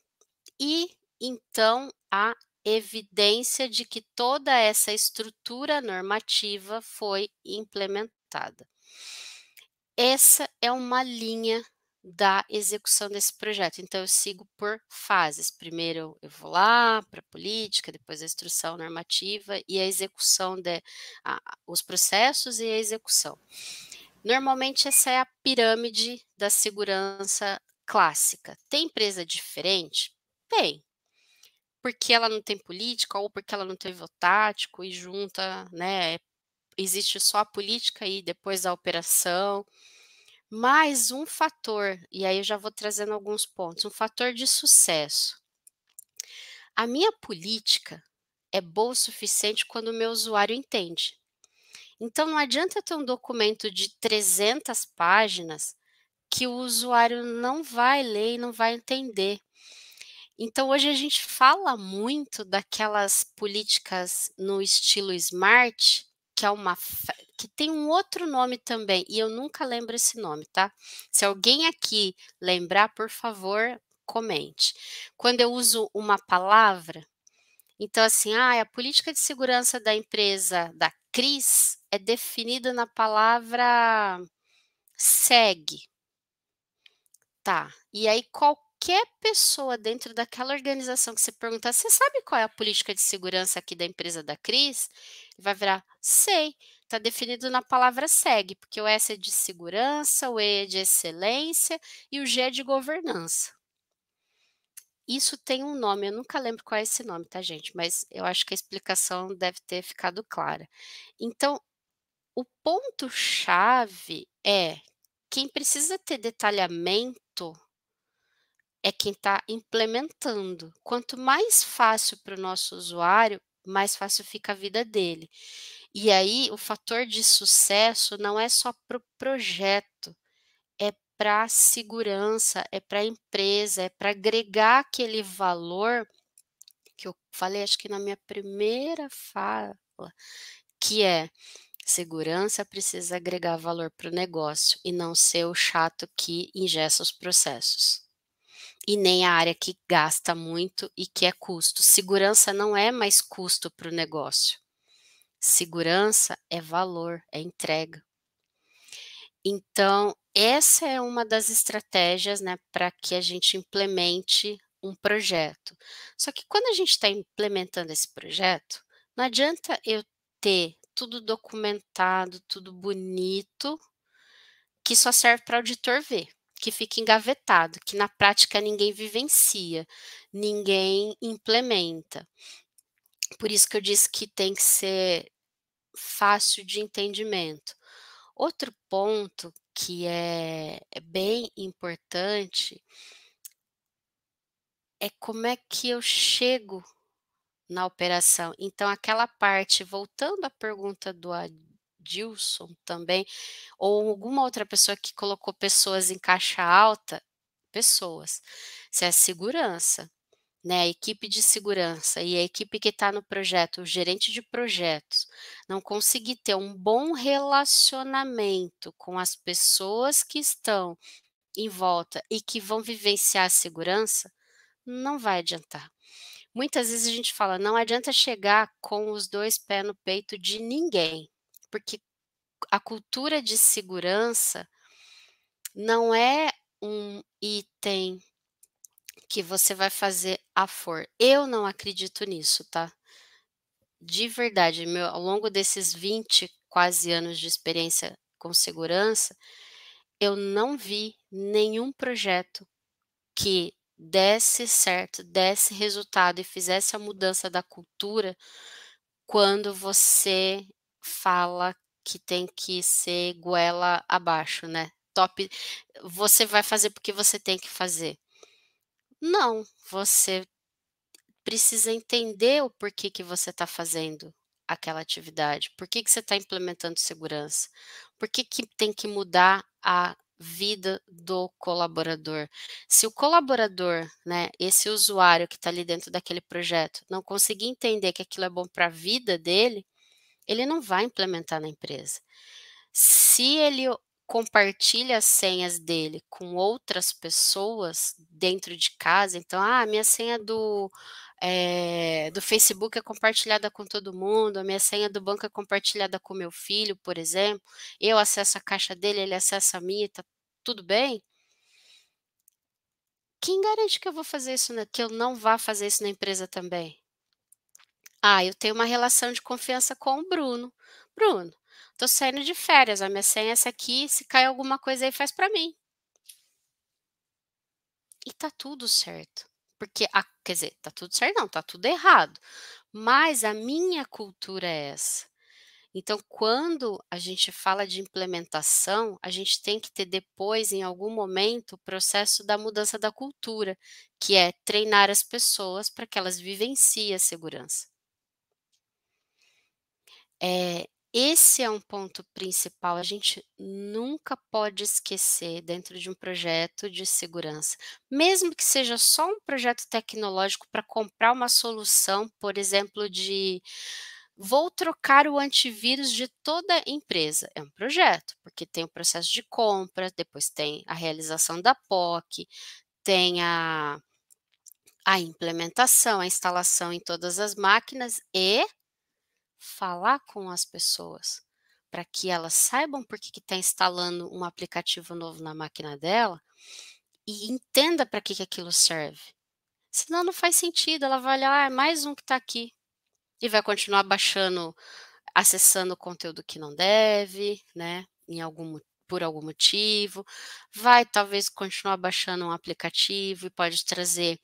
e então a evidência de que toda essa estrutura normativa foi implementada. Essa é uma linha da execução desse projeto. Então, eu sigo por fases. Primeiro, eu vou lá para a política, depois a instrução normativa e a execução, de, a, os processos e a execução. Normalmente, essa é a pirâmide da segurança clássica. Tem empresa diferente? Tem porque ela não tem política ou porque ela não tem tático e junta, né? Existe só a política e depois a operação. Mais um fator, e aí eu já vou trazendo alguns pontos, um fator de sucesso. A minha política é boa o suficiente quando o meu usuário entende. Então não adianta eu ter um documento de 300 páginas que o usuário não vai ler e não vai entender. Então, hoje a gente fala muito daquelas políticas no estilo smart, que é uma que tem um outro nome também, e eu nunca lembro esse nome, tá? Se alguém aqui lembrar, por favor, comente. Quando eu uso uma palavra, então assim, ah, é a política de segurança da empresa da Cris é definida na palavra segue. Tá. E aí qual qualquer pessoa dentro daquela organização que você perguntar, você sabe qual é a política de segurança aqui da empresa da Cris? Ele vai virar, sei, está definido na palavra segue, porque o S é de segurança, o E é de excelência e o G é de governança. Isso tem um nome, eu nunca lembro qual é esse nome, tá, gente? Mas eu acho que a explicação deve ter ficado clara. Então, o ponto-chave é quem precisa ter detalhamento é quem está implementando. Quanto mais fácil para o nosso usuário, mais fácil fica a vida dele. E aí, o fator de sucesso não é só para o projeto, é para a segurança, é para a empresa, é para agregar aquele valor que eu falei, acho que na minha primeira fala, que é segurança precisa agregar valor para o negócio e não ser o chato que ingessa os processos e nem a área que gasta muito e que é custo. Segurança não é mais custo para o negócio. Segurança é valor, é entrega. Então, essa é uma das estratégias né, para que a gente implemente um projeto. Só que quando a gente está implementando esse projeto, não adianta eu ter tudo documentado, tudo bonito, que só serve para auditor ver que fica engavetado, que na prática ninguém vivencia, ninguém implementa. Por isso que eu disse que tem que ser fácil de entendimento. Outro ponto que é, é bem importante é como é que eu chego na operação. Então, aquela parte, voltando à pergunta do, Dilson também, ou alguma outra pessoa que colocou pessoas em caixa alta, pessoas. se é segurança, né? A equipe de segurança e a equipe que está no projeto, o gerente de projetos, não conseguir ter um bom relacionamento com as pessoas que estão em volta e que vão vivenciar a segurança, não vai adiantar. Muitas vezes a gente fala, não adianta chegar com os dois pés no peito de ninguém porque a cultura de segurança não é um item que você vai fazer a for. Eu não acredito nisso, tá? De verdade, meu, ao longo desses 20 quase anos de experiência com segurança, eu não vi nenhum projeto que desse certo, desse resultado e fizesse a mudança da cultura quando você fala que tem que ser goela abaixo, né? Top, você vai fazer porque você tem que fazer. Não, você precisa entender o porquê que você está fazendo aquela atividade, por que, que você está implementando segurança, por que, que tem que mudar a vida do colaborador. Se o colaborador, né, esse usuário que está ali dentro daquele projeto, não conseguir entender que aquilo é bom para a vida dele, ele não vai implementar na empresa. Se ele compartilha as senhas dele com outras pessoas dentro de casa, então, ah, minha senha do, é, do Facebook é compartilhada com todo mundo, a minha senha do banco é compartilhada com meu filho, por exemplo, eu acesso a caixa dele, ele acessa a minha, tá tudo bem? Quem garante que eu vou fazer isso, né, que eu não vá fazer isso na empresa também? Ah, eu tenho uma relação de confiança com o Bruno. Bruno, tô saindo de férias, a minha senha é essa aqui, se cai alguma coisa aí faz para mim. E tá tudo certo. Porque a, quer dizer, tá tudo certo não, tá tudo errado. Mas a minha cultura é essa. Então, quando a gente fala de implementação, a gente tem que ter depois, em algum momento, o processo da mudança da cultura, que é treinar as pessoas para que elas vivenciem a segurança. É, esse é um ponto principal. A gente nunca pode esquecer, dentro de um projeto de segurança, mesmo que seja só um projeto tecnológico para comprar uma solução, por exemplo, de vou trocar o antivírus de toda a empresa. É um projeto, porque tem o processo de compra, depois tem a realização da POC, tem a, a implementação, a instalação em todas as máquinas e falar com as pessoas para que elas saibam por que está instalando um aplicativo novo na máquina dela e entenda para que, que aquilo serve. Senão não faz sentido, ela vai olhar, ah, é mais um que está aqui. E vai continuar baixando, acessando o conteúdo que não deve, né? Em algum, por algum motivo. Vai talvez continuar baixando um aplicativo e pode trazer,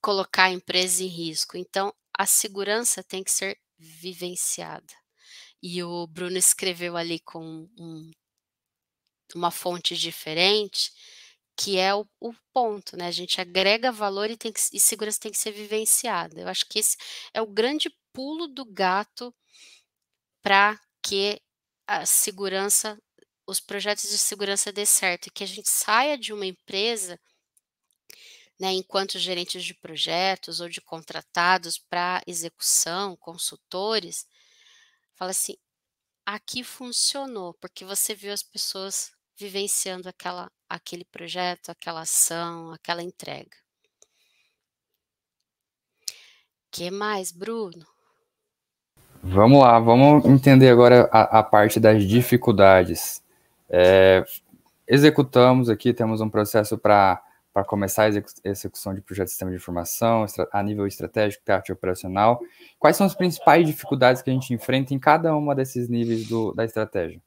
colocar a empresa em risco. Então, a segurança tem que ser vivenciada. E o Bruno escreveu ali com um, uma fonte diferente, que é o, o, ponto, né? A gente agrega valor e, tem que, e segurança tem que ser vivenciada. Eu acho que esse é o grande pulo do gato para que a segurança, os projetos de segurança dê certo e que a gente saia de uma empresa né, enquanto gerentes de projetos ou de contratados para execução, consultores, fala assim: aqui funcionou, porque você viu as pessoas vivenciando aquela, aquele projeto, aquela ação, aquela entrega. que mais, Bruno? Vamos lá, vamos entender agora a, a parte das dificuldades. É, executamos aqui, temos um processo para para começar a execução de projetos de sistema de informação a nível estratégico, tático e operacional. Quais são as principais dificuldades que a gente enfrenta em cada uma desses níveis do, da estratégia?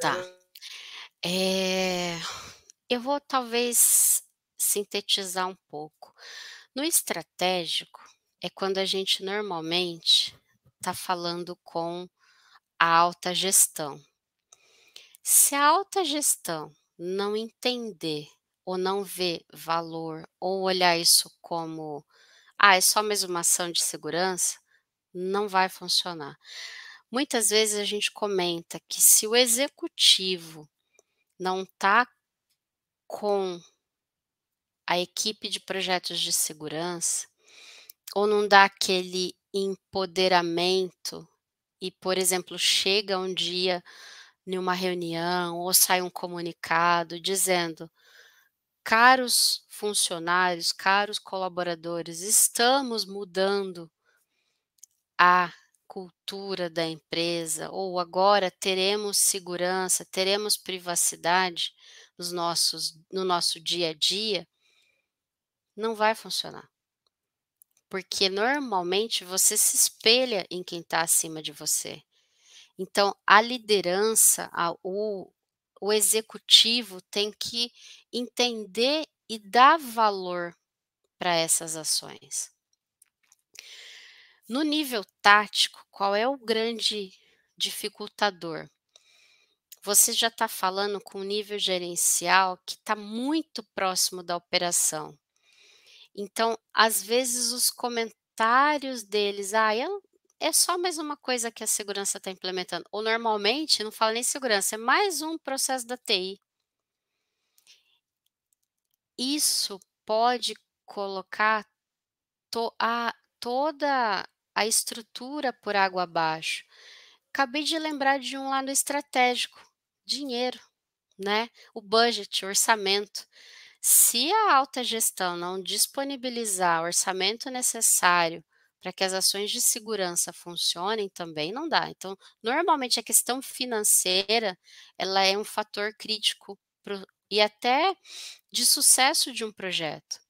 Tá. É... Eu vou talvez sintetizar um pouco. No estratégico, é quando a gente normalmente está falando com a alta gestão. Se a alta gestão não entender ou não ver valor ou olhar isso como ah, é só mais uma ação de segurança, não vai funcionar. Muitas vezes a gente comenta que se o executivo não está com a equipe de projetos de segurança, ou não dá aquele empoderamento, e, por exemplo, chega um dia em uma reunião ou sai um comunicado dizendo: caros funcionários, caros colaboradores, estamos mudando a cultura da empresa, ou agora teremos segurança, teremos privacidade nos nossos, no nosso dia a dia, não vai funcionar. Porque normalmente você se espelha em quem está acima de você. Então, a liderança, a, o, o executivo tem que entender e dar valor para essas ações. No nível tático, qual é o grande dificultador? Você já está falando com o nível gerencial que está muito próximo da operação. Então, às vezes, os comentários deles, ah, eu é só mais uma coisa que a segurança está implementando. Ou normalmente, não fala nem segurança, é mais um processo da TI. Isso pode colocar to a, toda a estrutura por água abaixo. Acabei de lembrar de um lado estratégico: dinheiro, né? O budget, o orçamento. Se a alta gestão não disponibilizar o orçamento necessário para que as ações de segurança funcionem também não dá. Então, normalmente a questão financeira ela é um fator crítico pro, e até de sucesso de um projeto.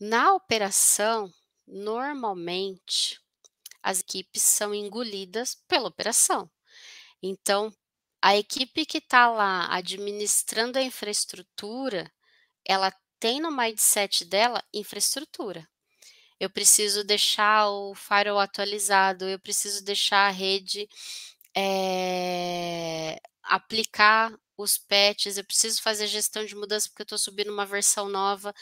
Na operação, normalmente as equipes são engolidas pela operação. Então, a equipe que está lá administrando a infraestrutura, ela tem no mindset dela infraestrutura eu preciso deixar o firewall atualizado, eu preciso deixar a rede é, aplicar os patches, eu preciso fazer gestão de mudança porque eu estou subindo uma versão nova,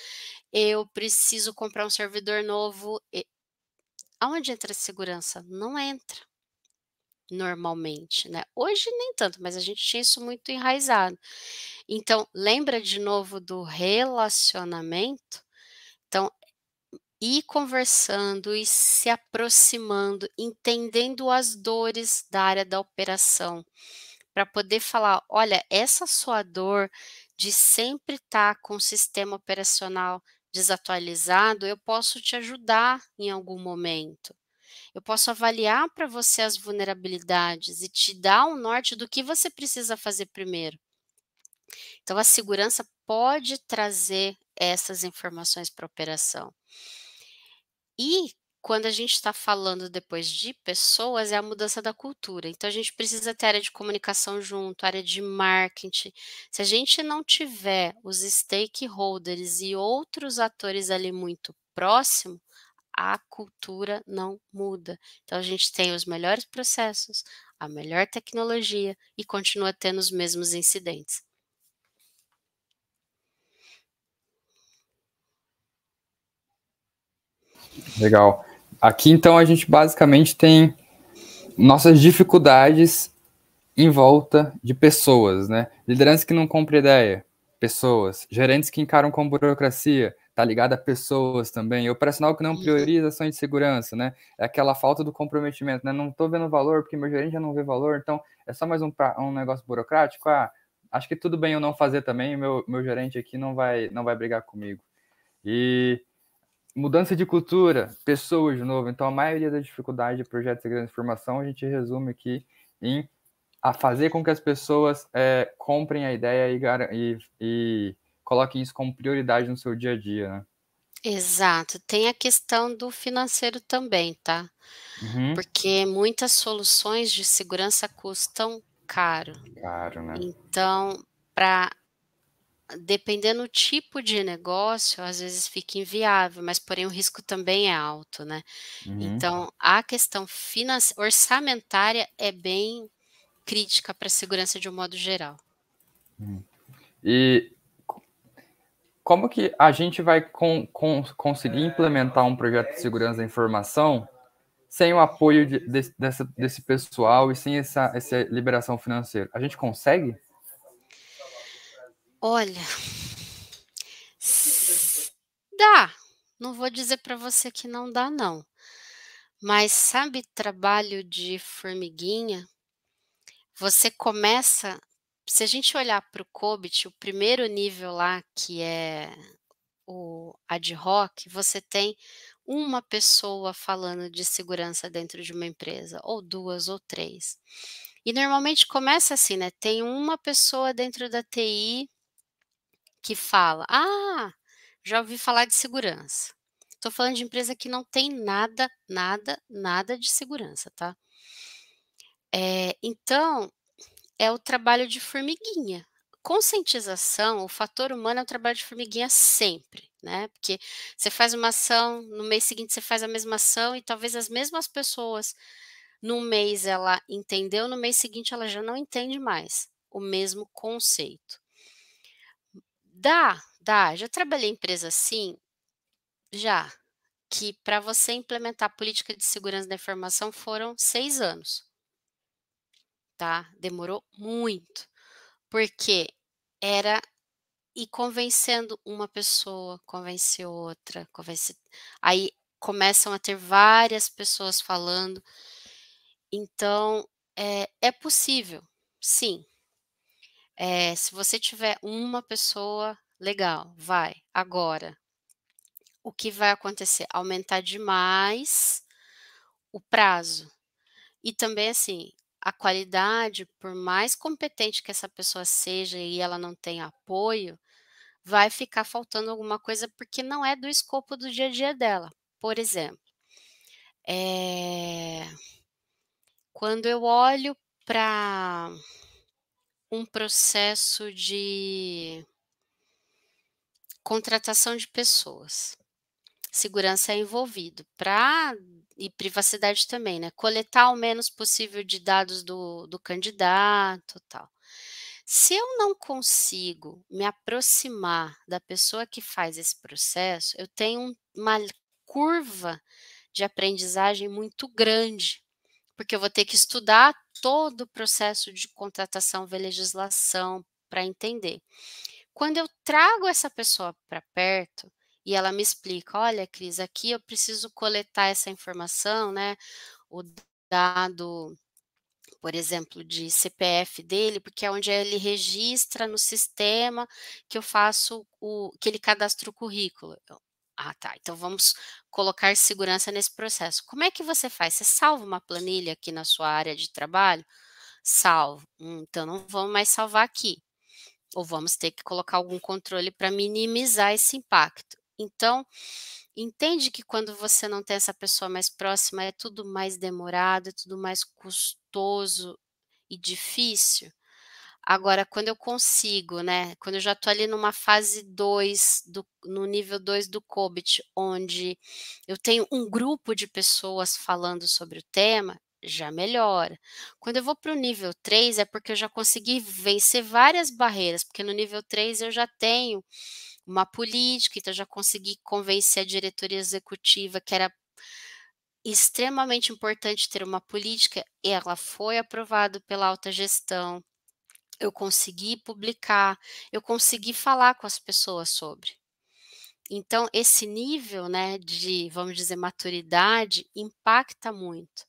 eu preciso comprar um servidor novo. E... Aonde entra a segurança? Não entra normalmente, né? Hoje nem tanto, mas a gente tinha isso muito enraizado. Então, lembra de novo do relacionamento? Então, ir conversando e se aproximando, entendendo as dores da área da operação, para poder falar: olha, essa sua dor de sempre estar tá com o sistema operacional desatualizado, eu posso te ajudar em algum momento. Eu posso avaliar para você as vulnerabilidades e te dar um norte do que você precisa fazer primeiro. Então, a segurança pode trazer essas informações para a operação. E quando a gente está falando depois de pessoas, é a mudança da cultura. Então, a gente precisa ter área de comunicação junto, área de marketing. Se a gente não tiver os stakeholders e outros atores ali muito próximo, a cultura não muda. Então, a gente tem os melhores processos, a melhor tecnologia e continua tendo os mesmos incidentes. Legal. Aqui então a gente basicamente tem nossas dificuldades em volta de pessoas, né? Liderança que não compra ideia, pessoas. Gerentes que encaram com burocracia, tá ligado a pessoas também. E operacional que não prioriza ações de segurança, né? É aquela falta do comprometimento, né? Não tô vendo valor porque meu gerente já não vê valor, então é só mais um, um negócio burocrático. Ah, acho que tudo bem eu não fazer também, meu, meu gerente aqui não vai, não vai brigar comigo. E mudança de cultura, pessoas de novo. Então, a maioria da dificuldade de projetos de grande formação a gente resume aqui em a fazer com que as pessoas é, comprem a ideia e, e, e, coloquem isso como prioridade no seu dia a dia, né? Exato. Tem a questão do financeiro também, tá? Uhum. Porque muitas soluções de segurança custam caro. Caro, né? Então, para dependendo do tipo de negócio, às vezes fica inviável, mas porém o risco também é alto, né? Uhum. Então, a questão orçamentária é bem crítica para a segurança de um modo geral. Uhum. E como que a gente vai con con conseguir implementar um projeto de segurança da informação sem o apoio de, de, dessa, desse pessoal e sem essa, essa liberação financeira? A gente consegue? Olha, dá. Não vou dizer para você que não dá, não. Mas sabe trabalho de formiguinha? Você começa, se a gente olhar para o COBIT, o primeiro nível lá que é o ad hoc, você tem uma pessoa falando de segurança dentro de uma empresa, ou duas ou três. E normalmente começa assim, né? Tem uma pessoa dentro da TI que fala: Ah, já ouvi falar de segurança. Estou falando de empresa que não tem nada, nada, nada de segurança, tá? É, então, é o trabalho de formiguinha. Conscientização, o fator humano é o trabalho de formiguinha sempre, né? Porque você faz uma ação, no mês seguinte você faz a mesma ação e talvez as mesmas pessoas no mês ela entendeu, no mês seguinte ela já não entende mais o mesmo conceito. Dá, dá. Já trabalhei em empresa assim, já, que para você implementar a política de segurança da informação foram seis anos. Tá? Demorou muito, porque era e convencendo uma pessoa, convence outra, convence. Aí começam a ter várias pessoas falando. Então, é, é possível, sim, é, se você tiver uma pessoa, legal, vai, agora. O que vai acontecer? Aumentar demais o prazo. E também, assim, a qualidade, por mais competente que essa pessoa seja e ela não tenha apoio, vai ficar faltando alguma coisa porque não é do escopo do dia a dia dela. Por exemplo, é... quando eu olho para um processo de contratação de pessoas. Segurança é envolvido para e privacidade também, né? Coletar o menos possível de dados do, do candidato, tal. Se eu não consigo me aproximar da pessoa que faz esse processo, eu tenho uma curva de aprendizagem muito grande, porque eu vou ter que estudar todo o processo de contratação, ver legislação para entender. Quando eu trago essa pessoa para perto e ela me explica, olha, Cris, aqui eu preciso coletar essa informação, né? O dado, por exemplo, de CPF dele, porque é onde ele registra no sistema que eu faço o que ele cadastra o currículo. Ah, tá. Então vamos colocar segurança nesse processo. Como é que você faz? Você salva uma planilha aqui na sua área de trabalho? Salvo. Hum, então não vamos mais salvar aqui. Ou vamos ter que colocar algum controle para minimizar esse impacto. Então, entende que quando você não tem essa pessoa mais próxima, é tudo mais demorado, é tudo mais custoso e difícil. Agora, quando eu consigo, né? Quando eu já estou ali numa fase 2, do, no nível 2 do COBIT, onde eu tenho um grupo de pessoas falando sobre o tema, já melhora. Quando eu vou para o nível 3, é porque eu já consegui vencer várias barreiras, porque no nível 3 eu já tenho uma política, então eu já consegui convencer a diretoria executiva que era extremamente importante ter uma política, e ela foi aprovada pela alta gestão eu consegui publicar, eu consegui falar com as pessoas sobre. Então, esse nível né, de, vamos dizer, maturidade impacta muito.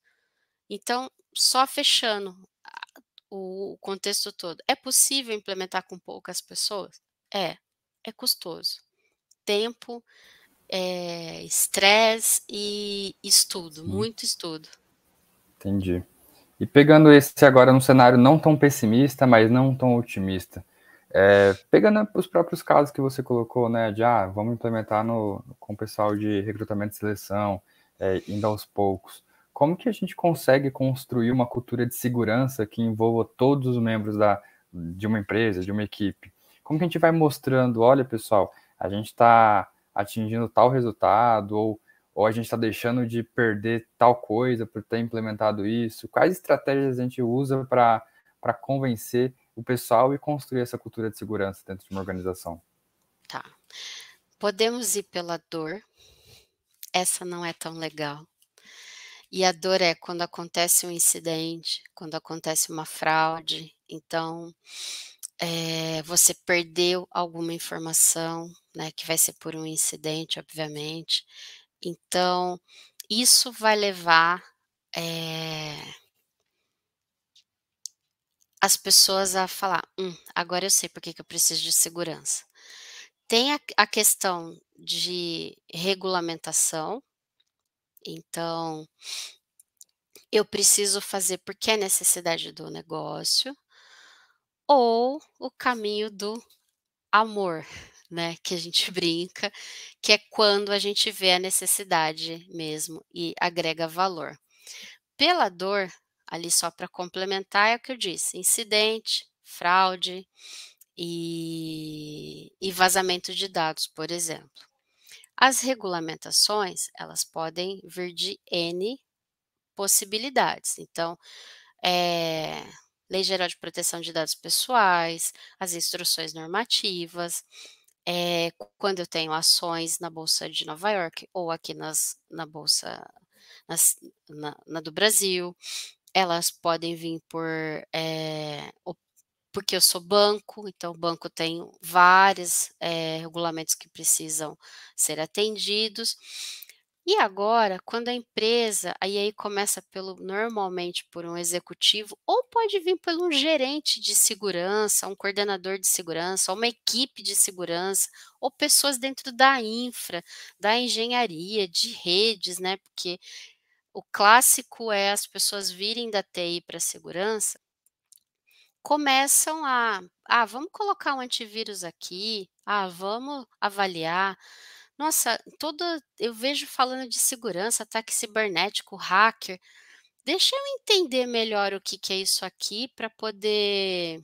Então, só fechando o contexto todo, é possível implementar com poucas pessoas? É, é custoso. Tempo, eh, estresse é, e estudo, muito estudo. Entendi. E pegando esse agora num cenário não tão pessimista, mas não tão otimista, é, pegando os próprios casos que você colocou, né, de ah, vamos implementar no, com o pessoal de recrutamento e seleção, é, indo aos poucos, como que a gente consegue construir uma cultura de segurança que envolva todos os membros da, de uma empresa, de uma equipe? Como que a gente vai mostrando, olha, pessoal, a gente está atingindo tal resultado, ou ou a gente está deixando de perder tal coisa por ter implementado isso? Quais estratégias a gente usa para convencer o pessoal e construir essa cultura de segurança dentro de uma organização? Tá. Podemos ir pela dor. Essa não é tão legal. E a dor é quando acontece um incidente, quando acontece uma fraude. Então, é, você perdeu alguma informação, né, que vai ser por um incidente, obviamente. Então, isso vai levar é, as pessoas a falar: hum, agora eu sei por que, eu preciso de segurança. Tem a, a questão de regulamentação. Então, eu preciso fazer porque é necessidade do negócio, ou o caminho do amor, né, que a gente [LAUGHS] brinca, que é quando a gente vê a necessidade mesmo e agrega valor. Pela dor, ali só para complementar é o que eu disse: incidente, fraude e, e vazamento de dados, por exemplo. As regulamentações, elas podem vir de N possibilidades. Então, é, Lei Geral de Proteção de Dados Pessoais, as instruções normativas, é, quando eu tenho ações na Bolsa de Nova York ou aqui nas, na Bolsa nas, na, na, do Brasil, elas podem vir por é, porque eu sou banco, então o banco tem vários é, eh, regulamentos que precisam ser atendidos. E agora, quando a empresa, aí, aí começa pelo normalmente por um executivo, ou pode vir por um gerente de segurança, um coordenador de segurança, uma equipe de segurança, ou pessoas dentro da infra, da engenharia, de redes, né? Porque o clássico é as pessoas virem da TI para a segurança, começam a, ah, vamos colocar um antivírus aqui, ah, vamos avaliar nossa, toda eu vejo falando de segurança, ataque cibernético, hacker. Deixa eu entender melhor o que, que é isso aqui para poder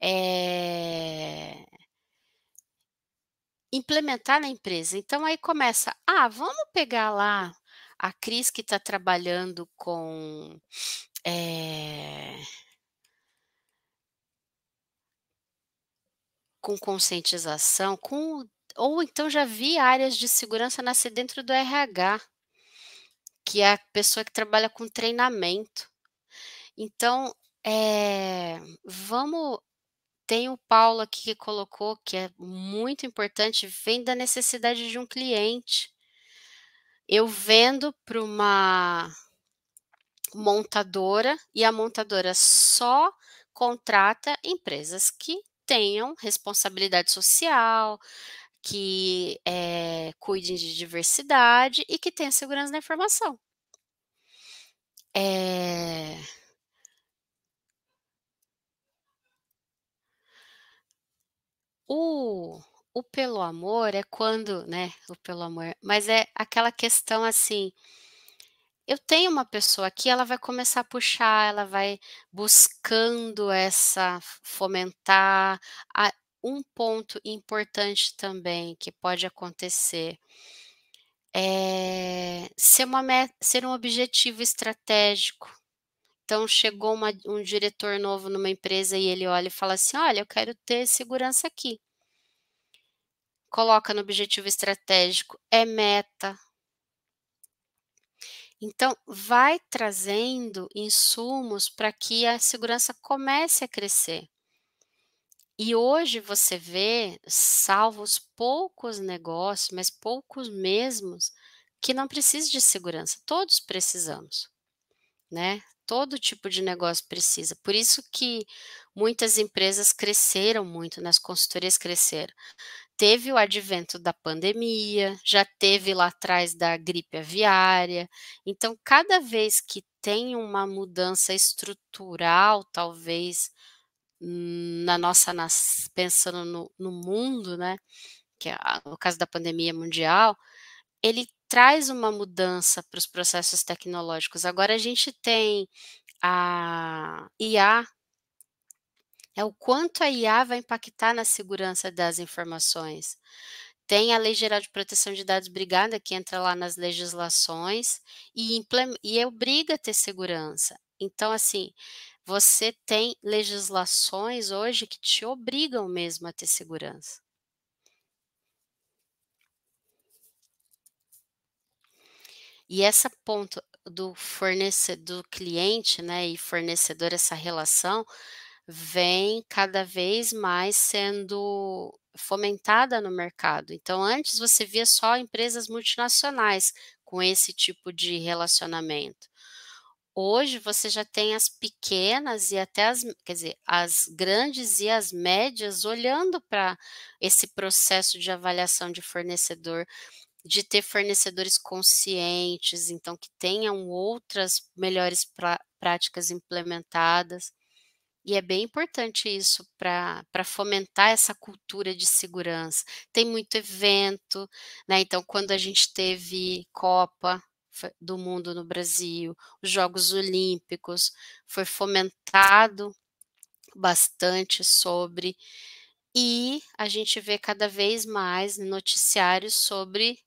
é, implementar na empresa. Então aí começa, ah, vamos pegar lá a Cris que está trabalhando com é, com conscientização, com ou então já vi áreas de segurança nascer dentro do RH, que é a pessoa que trabalha com treinamento. Então, é, vamos. Tem o Paulo aqui que colocou que é muito importante, vem da necessidade de um cliente. Eu vendo para uma montadora e a montadora só contrata empresas que tenham responsabilidade social, que é, cuidem de diversidade e que tenha segurança na informação. É... O, o pelo amor é quando, né? O pelo amor, mas é aquela questão assim. Eu tenho uma pessoa aqui, ela vai começar a puxar, ela vai buscando essa, fomentar, a, um ponto importante também que pode acontecer é ser, uma, ser um objetivo estratégico. Então, chegou uma, um diretor novo numa empresa e ele olha e fala assim: Olha, eu quero ter segurança aqui. Coloca no objetivo estratégico, é meta. Então, vai trazendo insumos para que a segurança comece a crescer. E hoje você vê, salvo os poucos negócios, mas poucos mesmos, que não precisa de segurança. Todos precisamos, né? Todo tipo de negócio precisa. Por isso que muitas empresas cresceram muito, nas consultorias cresceram. Teve o advento da pandemia, já teve lá atrás da gripe aviária. Então, cada vez que tem uma mudança estrutural, talvez na nossa pensando no, no mundo, né? Que é o caso da pandemia mundial, ele traz uma mudança para os processos tecnológicos. Agora a gente tem a IA, é o quanto a IA vai impactar na segurança das informações. Tem a Lei Geral de Proteção de Dados Brigada, que entra lá nas legislações e, e obriga a ter segurança. Então, assim, você tem legislações hoje que te obrigam mesmo a ter segurança. E esse ponto do fornecedor, do cliente, né, e fornecedor, essa relação vem cada vez mais sendo fomentada no mercado. Então, antes você via só empresas multinacionais com esse tipo de relacionamento. Hoje você já tem as pequenas e até as, quer dizer, as grandes e as médias olhando para esse processo de avaliação de fornecedor, de ter fornecedores conscientes, então que tenham outras melhores pra, práticas implementadas. E é bem importante isso para fomentar essa cultura de segurança. Tem muito evento, né? Então, quando a gente teve Copa do mundo no Brasil, os Jogos Olímpicos, foi fomentado bastante sobre, e a gente vê cada vez mais noticiários sobre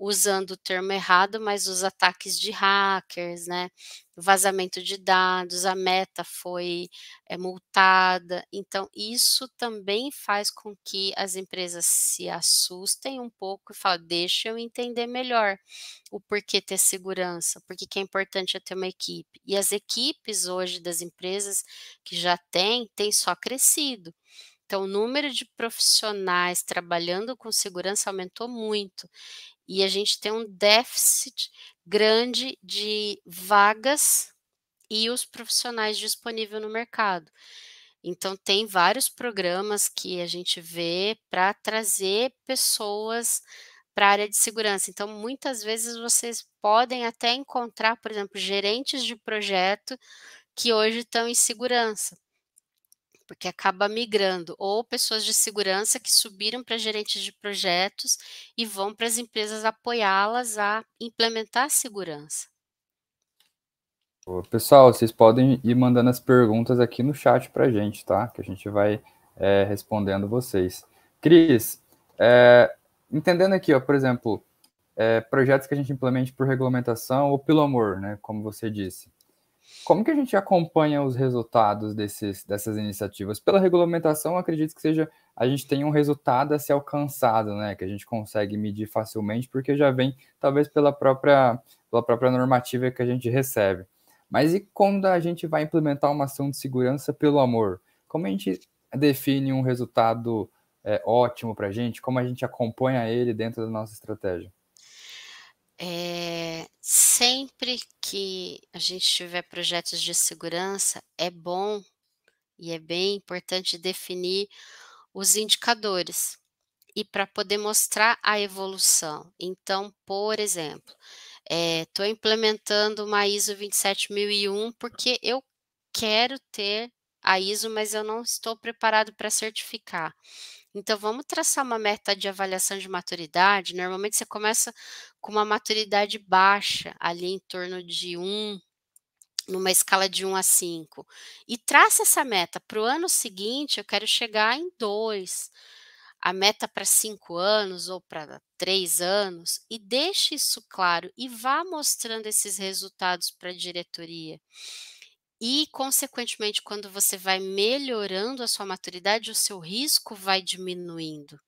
usando o termo errado, mas os ataques de hackers, né? Vazamento de dados, a meta foi é, multada. Então, isso também faz com que as empresas se assustem um pouco e falem: deixa eu entender melhor o porquê ter segurança, porque que é importante é ter uma equipe. E as equipes hoje das empresas que já têm, têm só crescido. Então, o número de profissionais trabalhando com segurança aumentou muito. E a gente tem um déficit grande de vagas e os profissionais disponíveis no mercado. Então, tem vários programas que a gente vê para trazer pessoas para a área de segurança. Então, muitas vezes vocês podem até encontrar, por exemplo, gerentes de projeto que hoje estão em segurança, porque acaba migrando, ou pessoas de segurança que subiram para gerentes de projetos e vão para as empresas apoiá-las a implementar a segurança. Pessoal, vocês podem ir mandando as perguntas aqui no chat para a gente, tá? Que a gente vai é, respondendo vocês. Cris, é, entendendo aqui, ó, por exemplo, é, projetos que a gente implemente por regulamentação ou pelo amor, né? Como você disse. Como que a gente acompanha os resultados desses, dessas iniciativas? Pela regulamentação, acredito que seja a gente tem um resultado a ser alcançado, né? Que a gente consegue medir facilmente, porque já vem talvez pela própria, pela própria normativa que a gente recebe. Mas e quando a gente vai implementar uma ação de segurança pelo amor? Como a gente define um resultado é, ótimo para a gente? Como a gente acompanha ele dentro da nossa estratégia? É, sempre que a gente tiver projetos de segurança, é bom e é bem importante definir os indicadores e para poder mostrar a evolução. Então, por exemplo, estou eh, é, implementando uma ISO 27001 porque eu quero ter a ISO, mas eu não estou preparado para certificar. Então, vamos traçar uma meta de avaliação de maturidade. Normalmente, você começa com uma maturidade baixa, ali em torno de 1, numa escala de 1 a 5. E traça essa meta. Para o ano seguinte, eu quero chegar em 2. A meta para 5 anos ou para 3 anos. E deixe isso claro e vá mostrando esses resultados para a diretoria. E, consequentemente, quando você vai melhorando a sua maturidade, o seu risco vai diminuindo.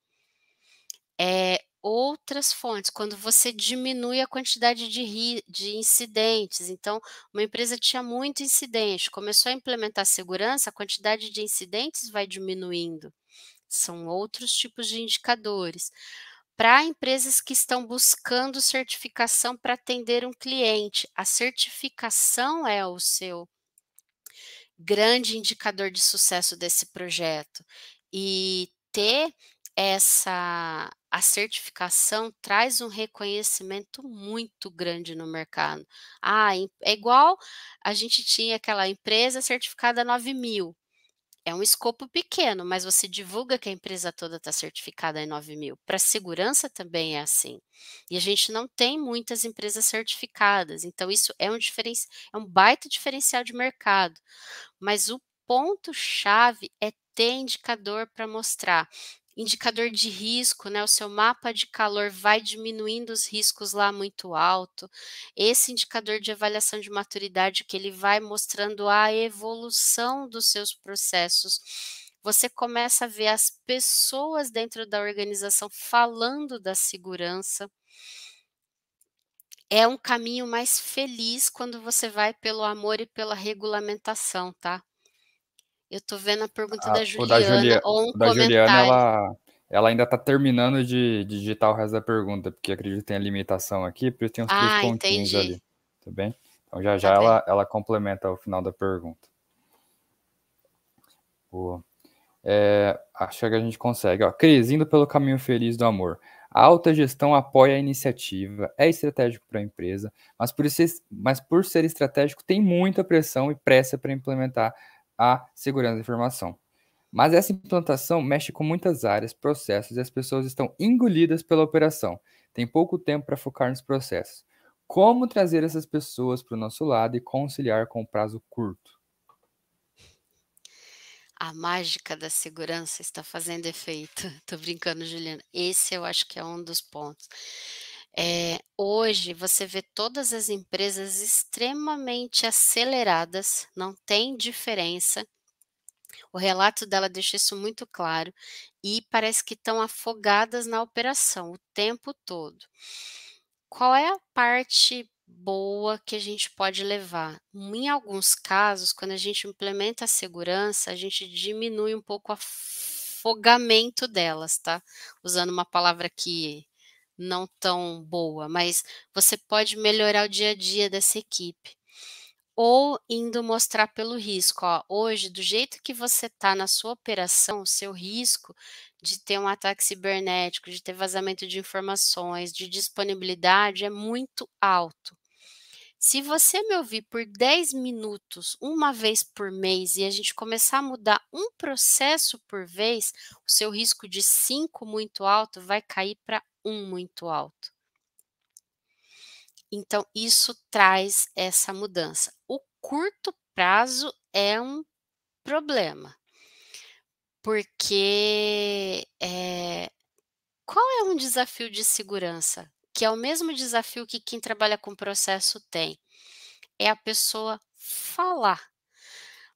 É, outras fontes, quando você diminui a quantidade de, de incidentes. Então, uma empresa tinha muito incidente, começou a implementar segurança, a quantidade de incidentes vai diminuindo. São outros tipos de indicadores. Para empresas que estão buscando certificação para atender um cliente, a certificação é o seu grande indicador de sucesso desse projeto. E ter essa a certificação traz um reconhecimento muito grande no mercado. Ah, é igual a gente tinha aquela empresa certificada 9 mil é um escopo pequeno, mas você divulga que a empresa toda está certificada em 9 mil. Para segurança também é assim. E a gente não tem muitas empresas certificadas, então isso é um, diferenci... é um baita diferencial de mercado. Mas o ponto-chave é ter indicador para mostrar indicador de risco, né? O seu mapa de calor vai diminuindo os riscos lá muito alto. Esse indicador de avaliação de maturidade que ele vai mostrando a evolução dos seus processos. Você começa a ver as pessoas dentro da organização falando da segurança. É um caminho mais feliz quando você vai pelo amor e pela regulamentação, tá? Eu tô vendo a pergunta a, ah, da Juliana. Da, um da Juliana, ela, ela ainda tá terminando de, de, digitar o resto da pergunta, porque acredito que tem a limitação aqui, porque tem uns ah, três pontinhos entendi. ali. Tá bem? Então já tá já tá ela, ela complementa o final da pergunta. Boa. É, acho que a gente consegue. Ó, Cris, indo pelo caminho feliz do amor. A alta gestão apoia a iniciativa, é estratégico para a empresa, mas por, ser, mas por ser estratégico, tem muita pressão e pressa para implementar a segurança da informação. Mas essa implantação mexe com muitas áreas, processos, e as pessoas estão engolidas pela operação. Tem pouco tempo para focar nos processos. Como trazer essas pessoas para o nosso lado e conciliar com o prazo curto? A mágica da segurança está fazendo efeito. Estou [LAUGHS] brincando, Juliana. Esse eu acho que é um dos pontos. É, hoje você vê todas as empresas extremamente aceleradas, não tem diferença. O relato dela deixa isso muito claro e parece que estão afogadas na operação o tempo todo. Qual é a parte boa que a gente pode levar. Em alguns casos, quando a gente implementa a segurança, a gente diminui um pouco o afogamento delas, tá? Usando uma palavra que não tão boa, mas você pode melhorar o dia a dia dessa equipe. Ou indo mostrar pelo risco, ó, hoje, do jeito que você está na sua operação, o seu risco de ter um ataque cibernético, de ter vazamento de informações, de disponibilidade é muito alto. Se você me ouvir por 10 minutos, uma vez por mês, e a gente começar a mudar um processo por vez, o seu risco de 5 muito alto vai cair para um muito alto. Então, isso traz essa mudança. O curto prazo é um problema, porque é, qual é um desafio de segurança? Que é o mesmo desafio que quem trabalha com processo tem. É a pessoa falar.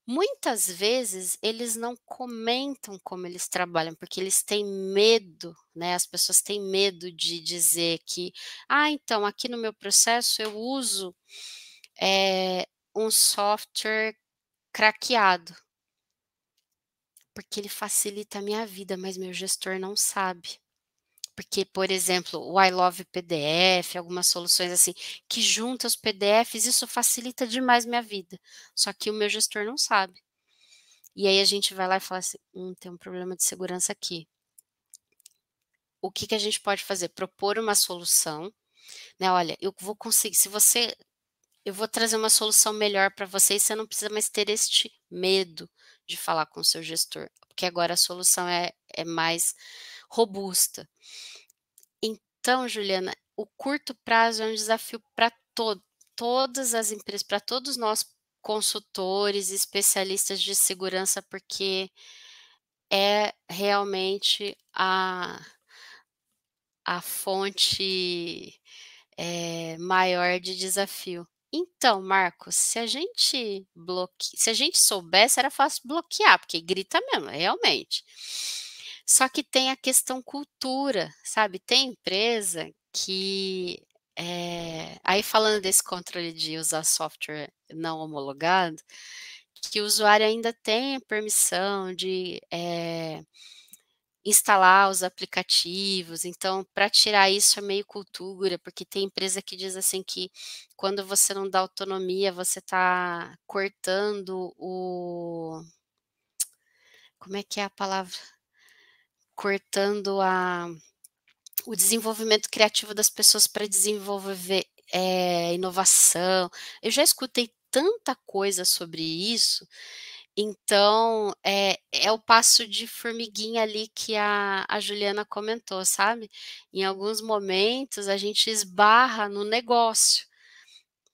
Muitas vezes eles não comentam como eles trabalham, porque eles têm medo né? As pessoas têm medo de dizer que, ah, então, aqui no meu processo eu uso é, um software craqueado, porque ele facilita a minha vida, mas meu gestor não sabe. Porque, por exemplo, o I Love PDF, algumas soluções assim, que junta os PDFs, isso facilita demais minha vida. Só que o meu gestor não sabe. E aí a gente vai lá e fala assim: hum, tem um problema de segurança aqui o que, que a gente pode fazer? Propor uma solução, né? Olha, eu vou conseguir, se você. Eu vou trazer uma solução melhor para você e você não precisa mais ter este medo de falar com o seu gestor, porque agora a solução é, é mais robusta. Então, Juliana, o curto prazo é um desafio para to todas as empresas, para todos nós consultores, especialistas de segurança, porque é realmente a a fonte é, maior de desafio. Então, Marcos, se a gente bloque... se a gente soubesse, era fácil bloquear, porque grita mesmo, realmente. Só que tem a questão cultura, sabe? Tem empresa que é, aí falando desse controle de usar software não homologado, que o usuário ainda tem a permissão de é, instalar os aplicativos. Então, para tirar isso é meio cultura, porque tem empresa que diz assim que quando você não dá autonomia, você está cortando o. Como é que é a palavra? Cortando a, o desenvolvimento criativo das pessoas para desenvolver é, inovação. Eu já escutei tanta coisa sobre isso então, é, é o passo de formiguinha ali que a, a Juliana comentou, sabe? Em alguns momentos, a gente esbarra no negócio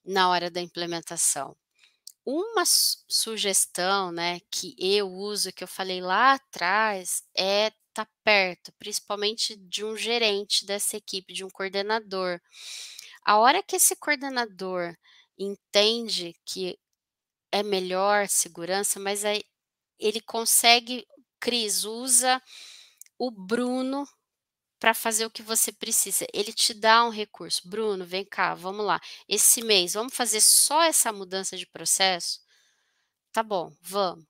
na hora da implementação. Uma sugestão né, que eu uso, que eu falei lá atrás, é estar tá perto, principalmente de um gerente dessa equipe, de um coordenador. A hora que esse coordenador entende que é melhor segurança, mas aí ele consegue, Cris, usa o Bruno para fazer o que você precisa. Ele te dá um recurso. Bruno, vem cá, vamos lá. Esse mês, vamos fazer só essa mudança de processo? Tá bom, vamos.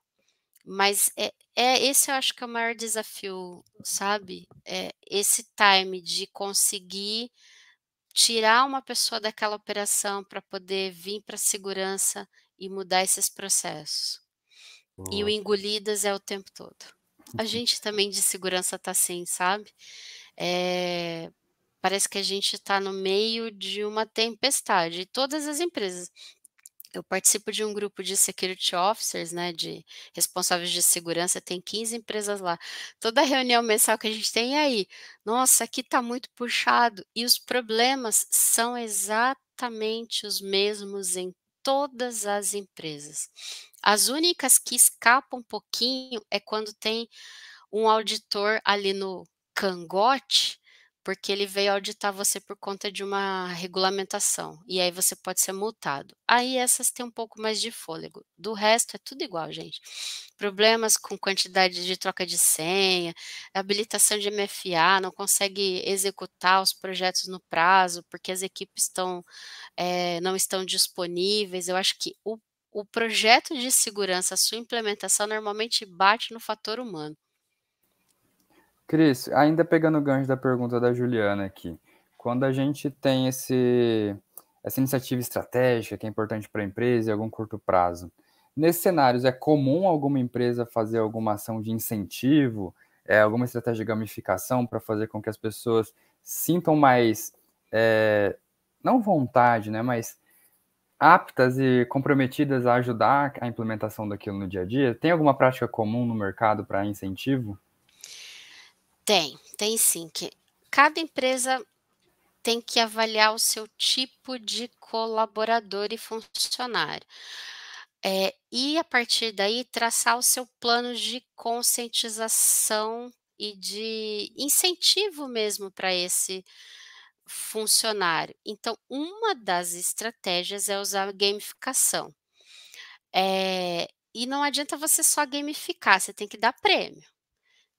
Mas é, é esse eu acho que é o maior desafio, sabe? É esse time de conseguir tirar uma pessoa daquela operação para poder vir para a segurança e mudar esses processos. E o engolidas é o tempo todo. A [LAUGHS] gente também de segurança tá assim, sabe? É, parece que a gente está no meio de uma tempestade. Todas as empresas. Eu participo de um grupo de security officers, né, de responsáveis de segurança, tem 15 empresas lá. Toda reunião mensal que a gente tem aí, nossa, aqui está muito puxado e os problemas são exatamente os mesmos em todas as empresas. As únicas que escapam um pouquinho é quando tem um auditor ali no cangote porque ele veio auditar você por conta de uma regulamentação, e aí você pode ser multado. Aí essas têm um pouco mais de fôlego. Do resto é tudo igual, gente. Problemas com quantidade de troca de senha, habilitação de MFA, não consegue executar os projetos no prazo, porque as equipes estão, é, eh, não estão disponíveis. Eu acho que o o projeto de segurança, a sua implementação normalmente bate no fator humano. Cris, ainda pegando o gancho da pergunta da Juliana aqui, quando a gente tem esse, essa iniciativa estratégica que é importante para a empresa em algum curto prazo, nesses cenários é comum alguma empresa fazer alguma ação de incentivo, é, alguma estratégia de gamificação para fazer com que as pessoas sintam mais, é, não vontade, né, mas aptas e comprometidas a ajudar a implementação daquilo no dia a dia? Tem alguma prática comum no mercado para incentivo? Tem, tem sim. Que cada empresa tem que avaliar o seu tipo de colaborador e funcionário. É, e a partir daí traçar o seu plano de conscientização e de incentivo mesmo para esse funcionário. Então, uma das estratégias é usar a gamificação. É, e não adianta você só gamificar, você tem que dar prêmio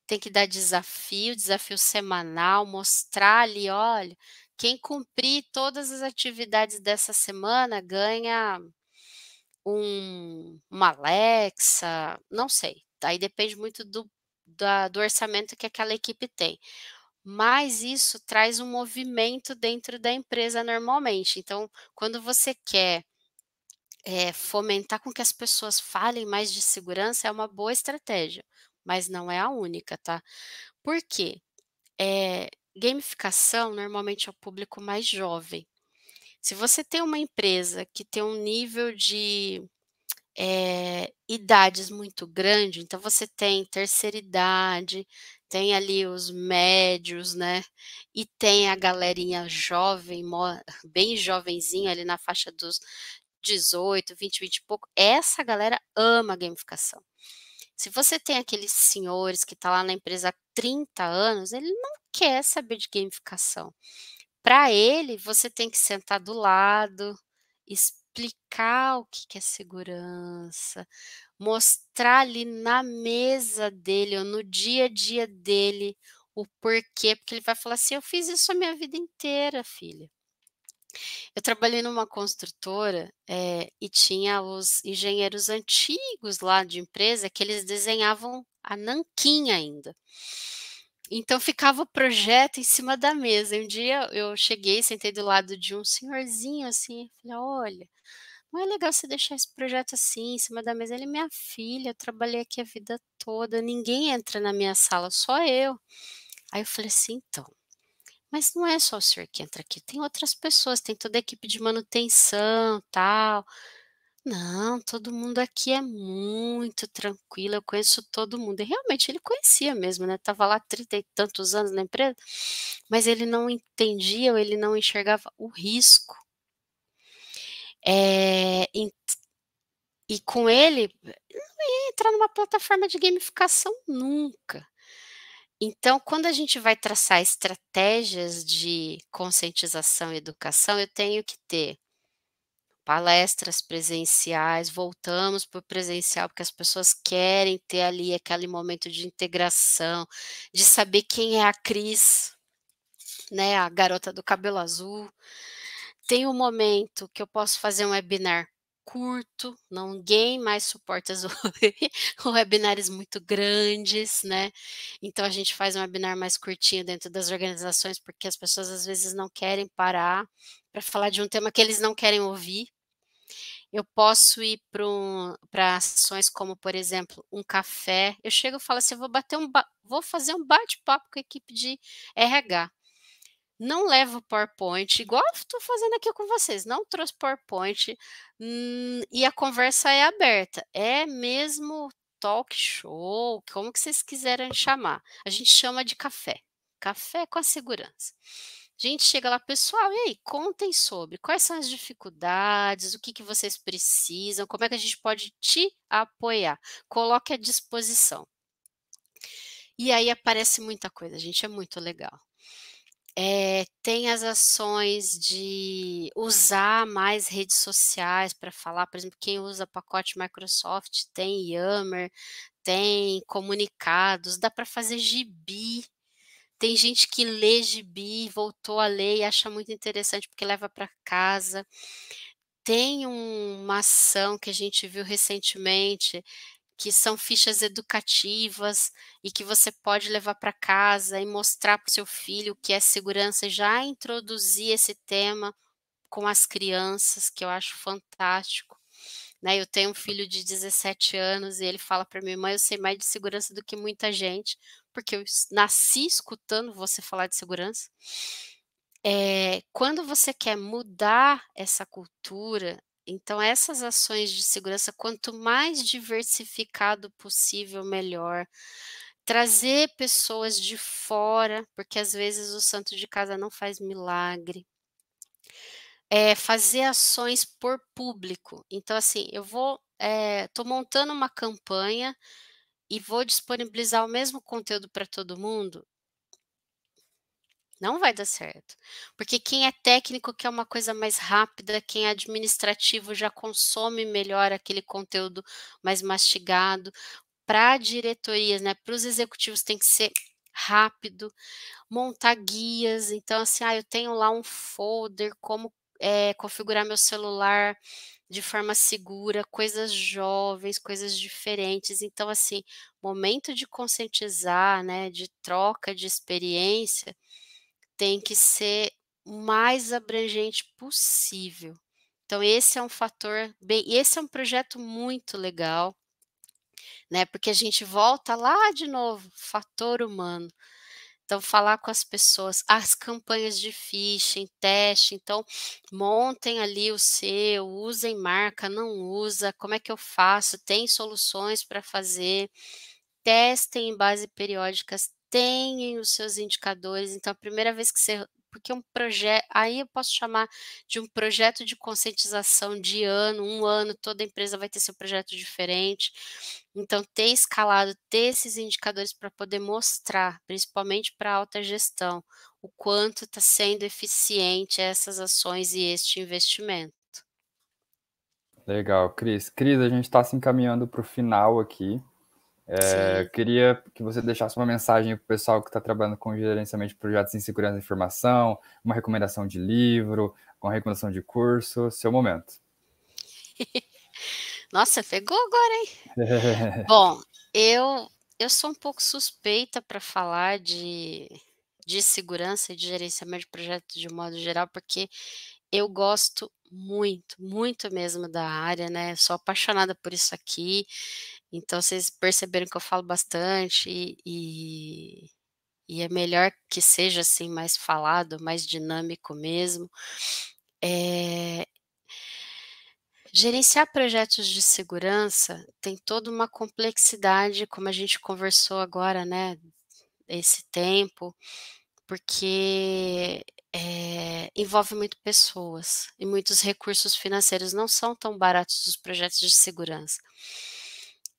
tem que dar desafio, desafio semanal, mostrar ali, olha, quem cumprir todas as atividades dessa semana ganha um, uma Alexa, não sei. Aí depende muito do, da, do orçamento que aquela equipe tem. Mas isso traz um movimento dentro da empresa normalmente. Então, quando você quer é, fomentar com que as pessoas falem mais de segurança, é uma boa estratégia mas não é a única, tá? Por quê? É, gamificação normalmente é o público mais jovem. Se você tem uma empresa que tem um nível de é, idades muito grande, então você tem terceira idade, tem ali os médios, né? E tem a galerinha jovem, bem jovenzinha ali na faixa dos 18, 20, 20 e pouco. Essa galera ama gamificação. Se você tem aqueles senhores que está lá na empresa há 30 anos, ele não quer saber de gamificação. Para ele, você tem que sentar do lado, explicar o que é segurança, mostrar ali na mesa dele ou no dia a dia dele o porquê, porque ele vai falar assim: eu fiz isso a minha vida inteira, filha. Eu trabalhei numa construtora é, e tinha os engenheiros antigos lá de empresa que eles desenhavam a nanquim ainda. Então ficava o projeto em cima da mesa. Um dia eu cheguei, sentei do lado de um senhorzinho assim, falei: olha, não é legal você deixar esse projeto assim em cima da mesa. Ele, minha filha, eu trabalhei aqui a vida toda, ninguém entra na minha sala, só eu. Aí eu falei assim: então, mas não é só o senhor que entra aqui, tem outras pessoas, tem toda a equipe de manutenção, tal. Não, todo mundo aqui é muito tranquilo, eu conheço todo mundo. E realmente ele conhecia mesmo, né? Tava lá trinta e tantos anos na empresa, mas ele não entendia ou ele não enxergava o risco. É, e com ele, não ia entrar numa plataforma de gamificação nunca. Então, quando a gente vai traçar estratégias de conscientização e educação, eu tenho que ter palestras presenciais, voltamos para o presencial, porque as pessoas querem ter ali aquele momento de integração, de saber quem é a Cris, né, a garota do cabelo azul. Tem um momento que eu posso fazer um webinar curto, ninguém mais suporta os [LAUGHS] webinários muito grandes, né? Então a gente faz um webinar mais curtinho dentro das organizações, porque as pessoas às vezes não querem parar para falar de um tema que eles não querem ouvir. Eu posso ir para um, ações como, por exemplo, um café. Eu chego e falo assim: vou bater um vou fazer um bate-papo com a equipe de RH não levo PowerPoint, igual estou fazendo aqui com vocês, não trouxe PowerPoint hum, e a conversa é aberta. É mesmo talk show, como que vocês quiserem chamar. A gente chama de café. Café com a segurança. A gente chega lá, pessoal, e aí, contem sobre quais são as dificuldades, o que, que vocês precisam, como é que a gente pode te apoiar. Coloque à disposição. E aí aparece muita coisa, gente, é muito legal. É, tem as ações de usar mais redes sociais para falar, por exemplo, quem usa pacote Microsoft tem Yammer, tem comunicados, dá para fazer gibi. Tem gente que lê gibi, voltou a ler e acha muito interessante porque leva para casa. Tem um, uma ação que a gente viu recentemente que são fichas educativas e que você pode levar para casa e mostrar para o seu filho o que é segurança, já introduzir esse tema com as crianças, que eu acho fantástico. Né? Eu tenho um filho de 17 anos e ele fala para mim, mãe, eu sei mais de segurança do que muita gente, porque eu nasci escutando você falar de segurança. É, quando você quer mudar essa cultura, então, essas ações de segurança, quanto mais diversificado possível, melhor. Trazer pessoas de fora, porque às vezes o santo de casa não faz milagre. É, fazer ações por público. Então, assim, eu vou. Estou eh, é, montando uma campanha e vou disponibilizar o mesmo conteúdo para todo mundo. Não vai dar certo. Porque quem é técnico quer uma coisa mais rápida, quem é administrativo já consome melhor aquele conteúdo mais mastigado. Para diretorias, né, para os executivos tem que ser rápido, montar guias. Então, assim, ah, eu tenho lá um folder, como é, configurar meu celular de forma segura, coisas jovens, coisas diferentes. Então, assim, momento de conscientizar, né, de troca de experiência, tem que ser o mais abrangente possível. Então, esse é um fator bem, esse é um projeto muito legal, né? Porque a gente volta lá de novo, fator humano. Então, falar com as pessoas, as campanhas de phishing, teste, então montem ali o seu, usem marca, não usa, como é que eu faço? Tem soluções para fazer testem em base periódicas têm os seus indicadores. Então, a primeira vez que você. Porque um projeto. Aí eu posso chamar de um projeto de conscientização de ano, um ano, toda empresa vai ter seu projeto diferente. Então, ter escalado, ter esses indicadores para poder mostrar, principalmente para a alta gestão, o quanto está sendo eficiente essas ações e este investimento. Legal, Cris. Cris, a gente está se encaminhando para o final aqui. É, queria que você deixasse uma mensagem para o pessoal que está trabalhando com gerenciamento de projetos em segurança da informação, uma recomendação de livro, uma recomendação de curso, seu momento. [LAUGHS] Nossa, pegou agora, hein? [LAUGHS] Bom, eu eu sou um pouco suspeita para falar de, de segurança e de gerenciamento de projetos de modo geral, porque eu gosto muito, muito mesmo da área, né? sou apaixonada por isso aqui. Então vocês perceberam que eu falo bastante e, e, e é melhor que seja assim mais falado, mais dinâmico mesmo. É, Gerenciar projetos de segurança tem toda uma complexidade, como a gente conversou agora, né? Esse tempo, porque é, envolve muito pessoas e muitos recursos financeiros não são tão baratos os projetos de segurança.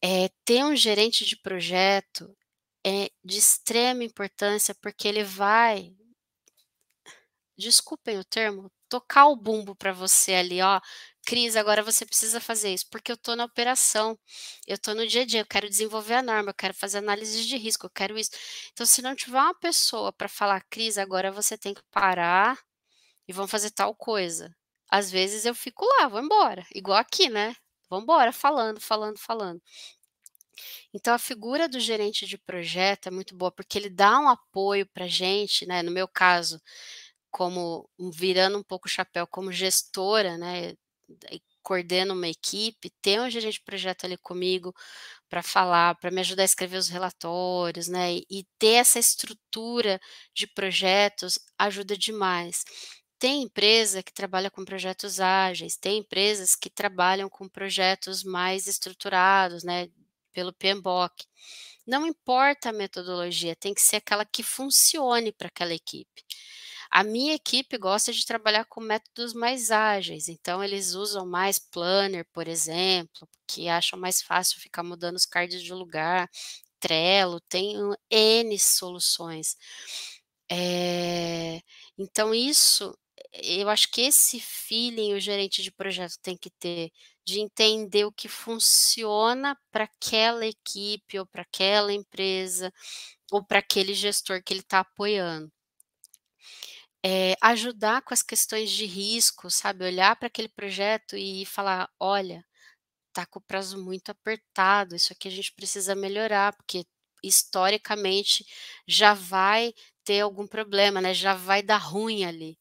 É, ter um gerente de projeto é de extrema importância porque ele vai, desculpem o termo, tocar o bumbo para você ali, ó. Cris, agora você precisa fazer isso, porque eu estou na operação, eu estou no dia a dia, eu quero desenvolver a norma, eu quero fazer análise de risco, eu quero isso. Então, se não tiver uma pessoa para falar, Cris, agora você tem que parar e vamos fazer tal coisa. Às vezes eu fico lá, vou embora. Igual aqui, né? vamos embora, falando, falando, falando. Então, a figura do gerente de projeto é muito boa, porque ele dá um apoio para a gente, né? No meu caso, como virando um pouco o chapéu como gestora, né? coordena uma equipe, ter um gerente de projeto ali comigo para falar, para me ajudar a escrever os relatórios, né? E ter essa estrutura de projetos ajuda demais. Tem empresa que trabalha com projetos ágeis, tem empresas que trabalham com projetos mais estruturados, né, pelo PMBOK. Não importa a metodologia, tem que ser aquela que funcione para aquela equipe. A minha equipe gosta de trabalhar com métodos mais ágeis, então eles usam mais planner, por exemplo, que acham mais fácil ficar mudando os cards de lugar, Trello, tem N soluções. É, então, isso eu acho que esse feeling o gerente de projeto tem que ter de entender o que funciona para aquela equipe ou para aquela empresa ou para aquele gestor que ele está apoiando. É, ajudar com as questões de risco, sabe? Olhar para aquele projeto e falar: olha, tá com o prazo muito apertado, isso aqui a gente precisa melhorar, porque historicamente já vai ter algum problema, né? Já vai dar ruim ali.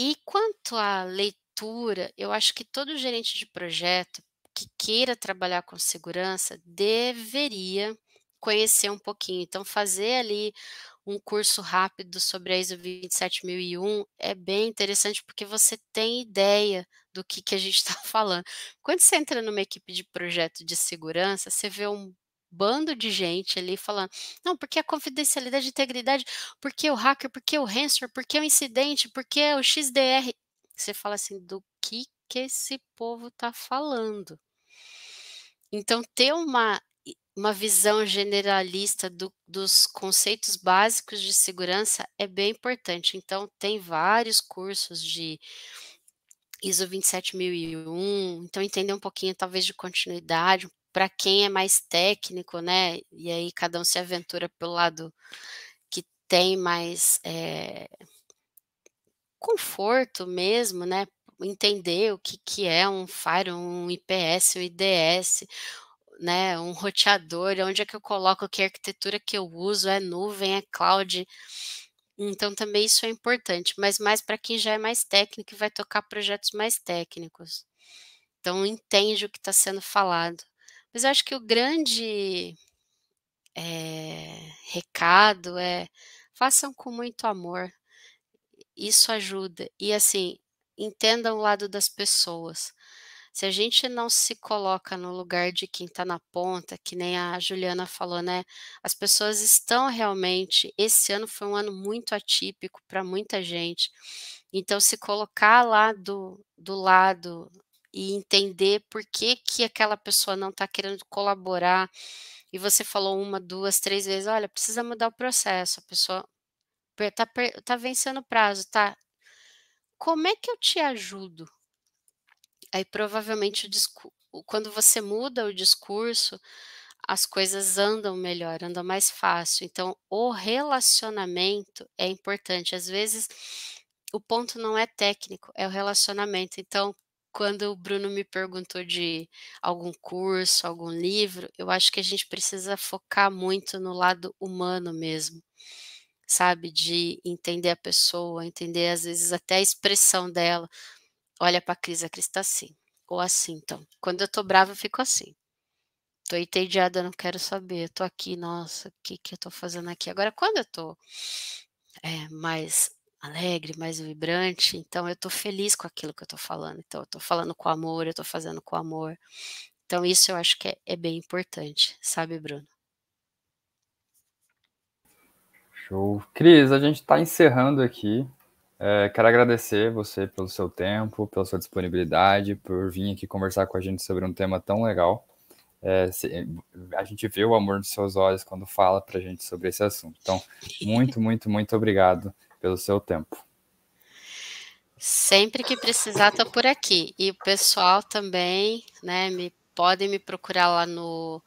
E quanto à leitura, eu acho que todo gerente de projeto que queira trabalhar com segurança deveria conhecer um pouquinho. Então, fazer ali um curso rápido sobre a ISO 27001 é bem interessante porque você tem ideia do que, que a gente está [LAUGHS] falando. Quando você entra numa equipe de projeto de segurança, você vê um bando de gente ali falando, não, porque a confidencialidade e integridade, porque o hacker, porque o ransomware, porque o incidente, porque o XDR. Você fala assim, do que que esse povo está falando? Então, ter uma, uma visão generalista do, dos conceitos básicos de segurança é bem importante. Então, tem vários cursos de ISO 27001, então entender um pouquinho talvez de continuidade, um para quem é mais técnico, né? E aí cada um se aventura pelo lado que tem mais é, conforto mesmo, né? Entender o que, que é um Fire, um IPS, um IDS, né? Um roteador, onde é que eu coloco, que arquitetura que eu uso, é nuvem, é cloud. Então também isso é importante, mas mais para quem já é mais técnico e vai tocar projetos mais técnicos. Então entende o que está sendo falado. Mas eu acho que o grande é, recado é façam com muito amor. Isso ajuda. E assim, entendam o lado das pessoas. Se a gente não se coloca no lugar de quem está na ponta, que nem a Juliana falou, né? As pessoas estão realmente. Esse ano foi um ano muito atípico para muita gente. Então, se colocar lá do, do lado e entender por que, que aquela pessoa não está querendo colaborar. E você falou uma, duas, três vezes: olha, precisa mudar o processo, a pessoa está tá vencendo o prazo, tá? Como é que eu te ajudo? Aí provavelmente o discurso quando você muda o discurso, as coisas andam melhor, andam mais fácil. Então, o relacionamento é importante. Às vezes, o ponto não é técnico, é o relacionamento. Então, quando o Bruno me perguntou de algum curso, algum livro, eu acho que a gente precisa focar muito no lado humano mesmo, sabe? De entender a pessoa, entender às vezes até a expressão dela. Olha para a Cris, a Cris está assim, ou assim, então. Quando eu tô brava, eu fico assim. Tô entediada, não quero saber. Estou tô aqui, nossa, o que, que eu tô fazendo aqui? Agora, quando eu tô é, mais alegre, mais vibrante. Então eu estou feliz com aquilo que eu estou falando. Então eu estou falando com amor, eu estou fazendo com amor. Então isso eu acho que é, é bem importante, sabe, Bruno? Show. Cris, a gente está encerrando aqui. É, quero agradecer você pelo seu tempo, pela sua disponibilidade, por vir aqui conversar com a gente sobre um tema tão legal. É, a gente vê o amor nos seus olhos quando fala para a gente sobre esse assunto. Então, muito, muito, muito obrigado pelo seu tempo. Sempre que precisar, estou por aqui. E o pessoal também, né, me podem me procurar lá no,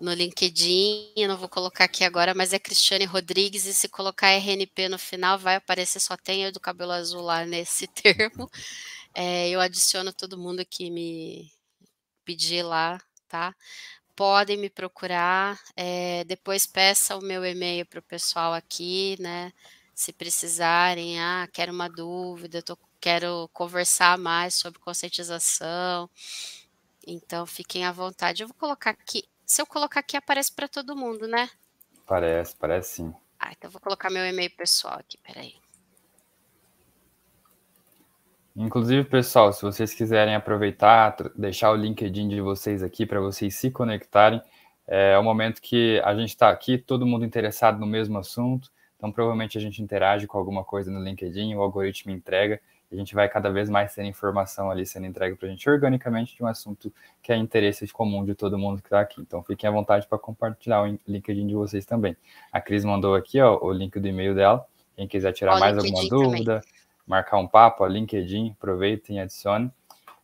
no LinkedIn. Eu não vou colocar aqui agora, mas é Cristiane Rodrigues. E se colocar RNP no final, vai aparecer. Só tem eu do cabelo azul lá nesse [LAUGHS] termo. É, eu adiciono todo mundo que me pedir lá, tá? Podem me procurar. É, depois peça o meu e-mail para o pessoal aqui, né? se precisarem, ah, quero uma dúvida, tô, quero conversar mais sobre conscientização. Então, fiquem à vontade. Eu vou colocar aqui. Se eu colocar aqui, aparece para todo mundo, né? Parece, parece sim. Ah, então vou colocar meu e-mail pessoal aqui, peraí. Inclusive, pessoal, se vocês quiserem aproveitar, deixar o LinkedIn de vocês aqui para vocês se conectarem, é o momento que a gente está aqui, todo mundo interessado no mesmo assunto, então, provavelmente a gente interage com alguma coisa no LinkedIn, o algoritmo entrega, e a gente vai cada vez mais ter informação ali sendo entregue para a gente organicamente de um assunto que é interesse comum de todo mundo que está aqui. Então, fiquem à vontade para compartilhar o LinkedIn de vocês também. A Cris mandou aqui ó, o link do e-mail dela. Quem quiser tirar mais LinkedIn alguma dúvida, também. marcar um papo, ó, LinkedIn, aproveitem e adicione.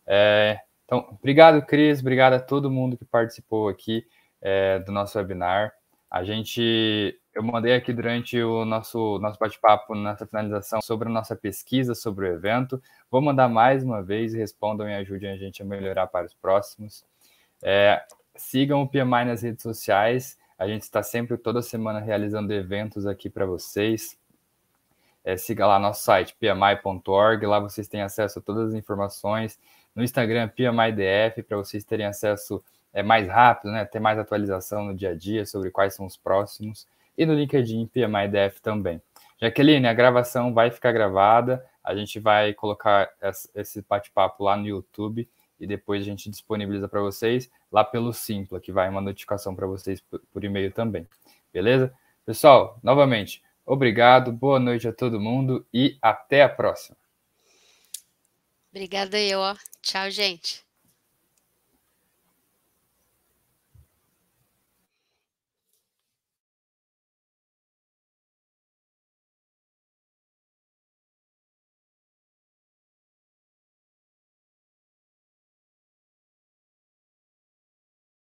É, então, obrigado, Cris. Obrigado a todo mundo que participou aqui é, do nosso webinar. A gente, eu mandei aqui durante o nosso, nosso bate-papo, nessa finalização, sobre a nossa pesquisa sobre o evento. Vou mandar mais uma vez, respondam e ajudem a gente a melhorar para os próximos. É, sigam o PMI nas redes sociais. A gente está sempre, toda semana, realizando eventos aqui para vocês. É, siga lá nosso site, pmi.org. Lá vocês têm acesso a todas as informações. No Instagram, PMIDF, para vocês terem acesso a é, mais rápido, né? Ter mais atualização no dia a dia sobre quais são os próximos. E no LinkedIn PMI Dev também. Jaqueline, a gravação vai ficar gravada. A gente vai colocar esse bate-papo lá no YouTube e depois a gente disponibiliza para vocês lá pelo Simpla, que vai uma notificação para vocês por e-mail também. Beleza? Pessoal, novamente, obrigado, boa noite a todo mundo e até a próxima. Obrigada eu, Tchau, gente.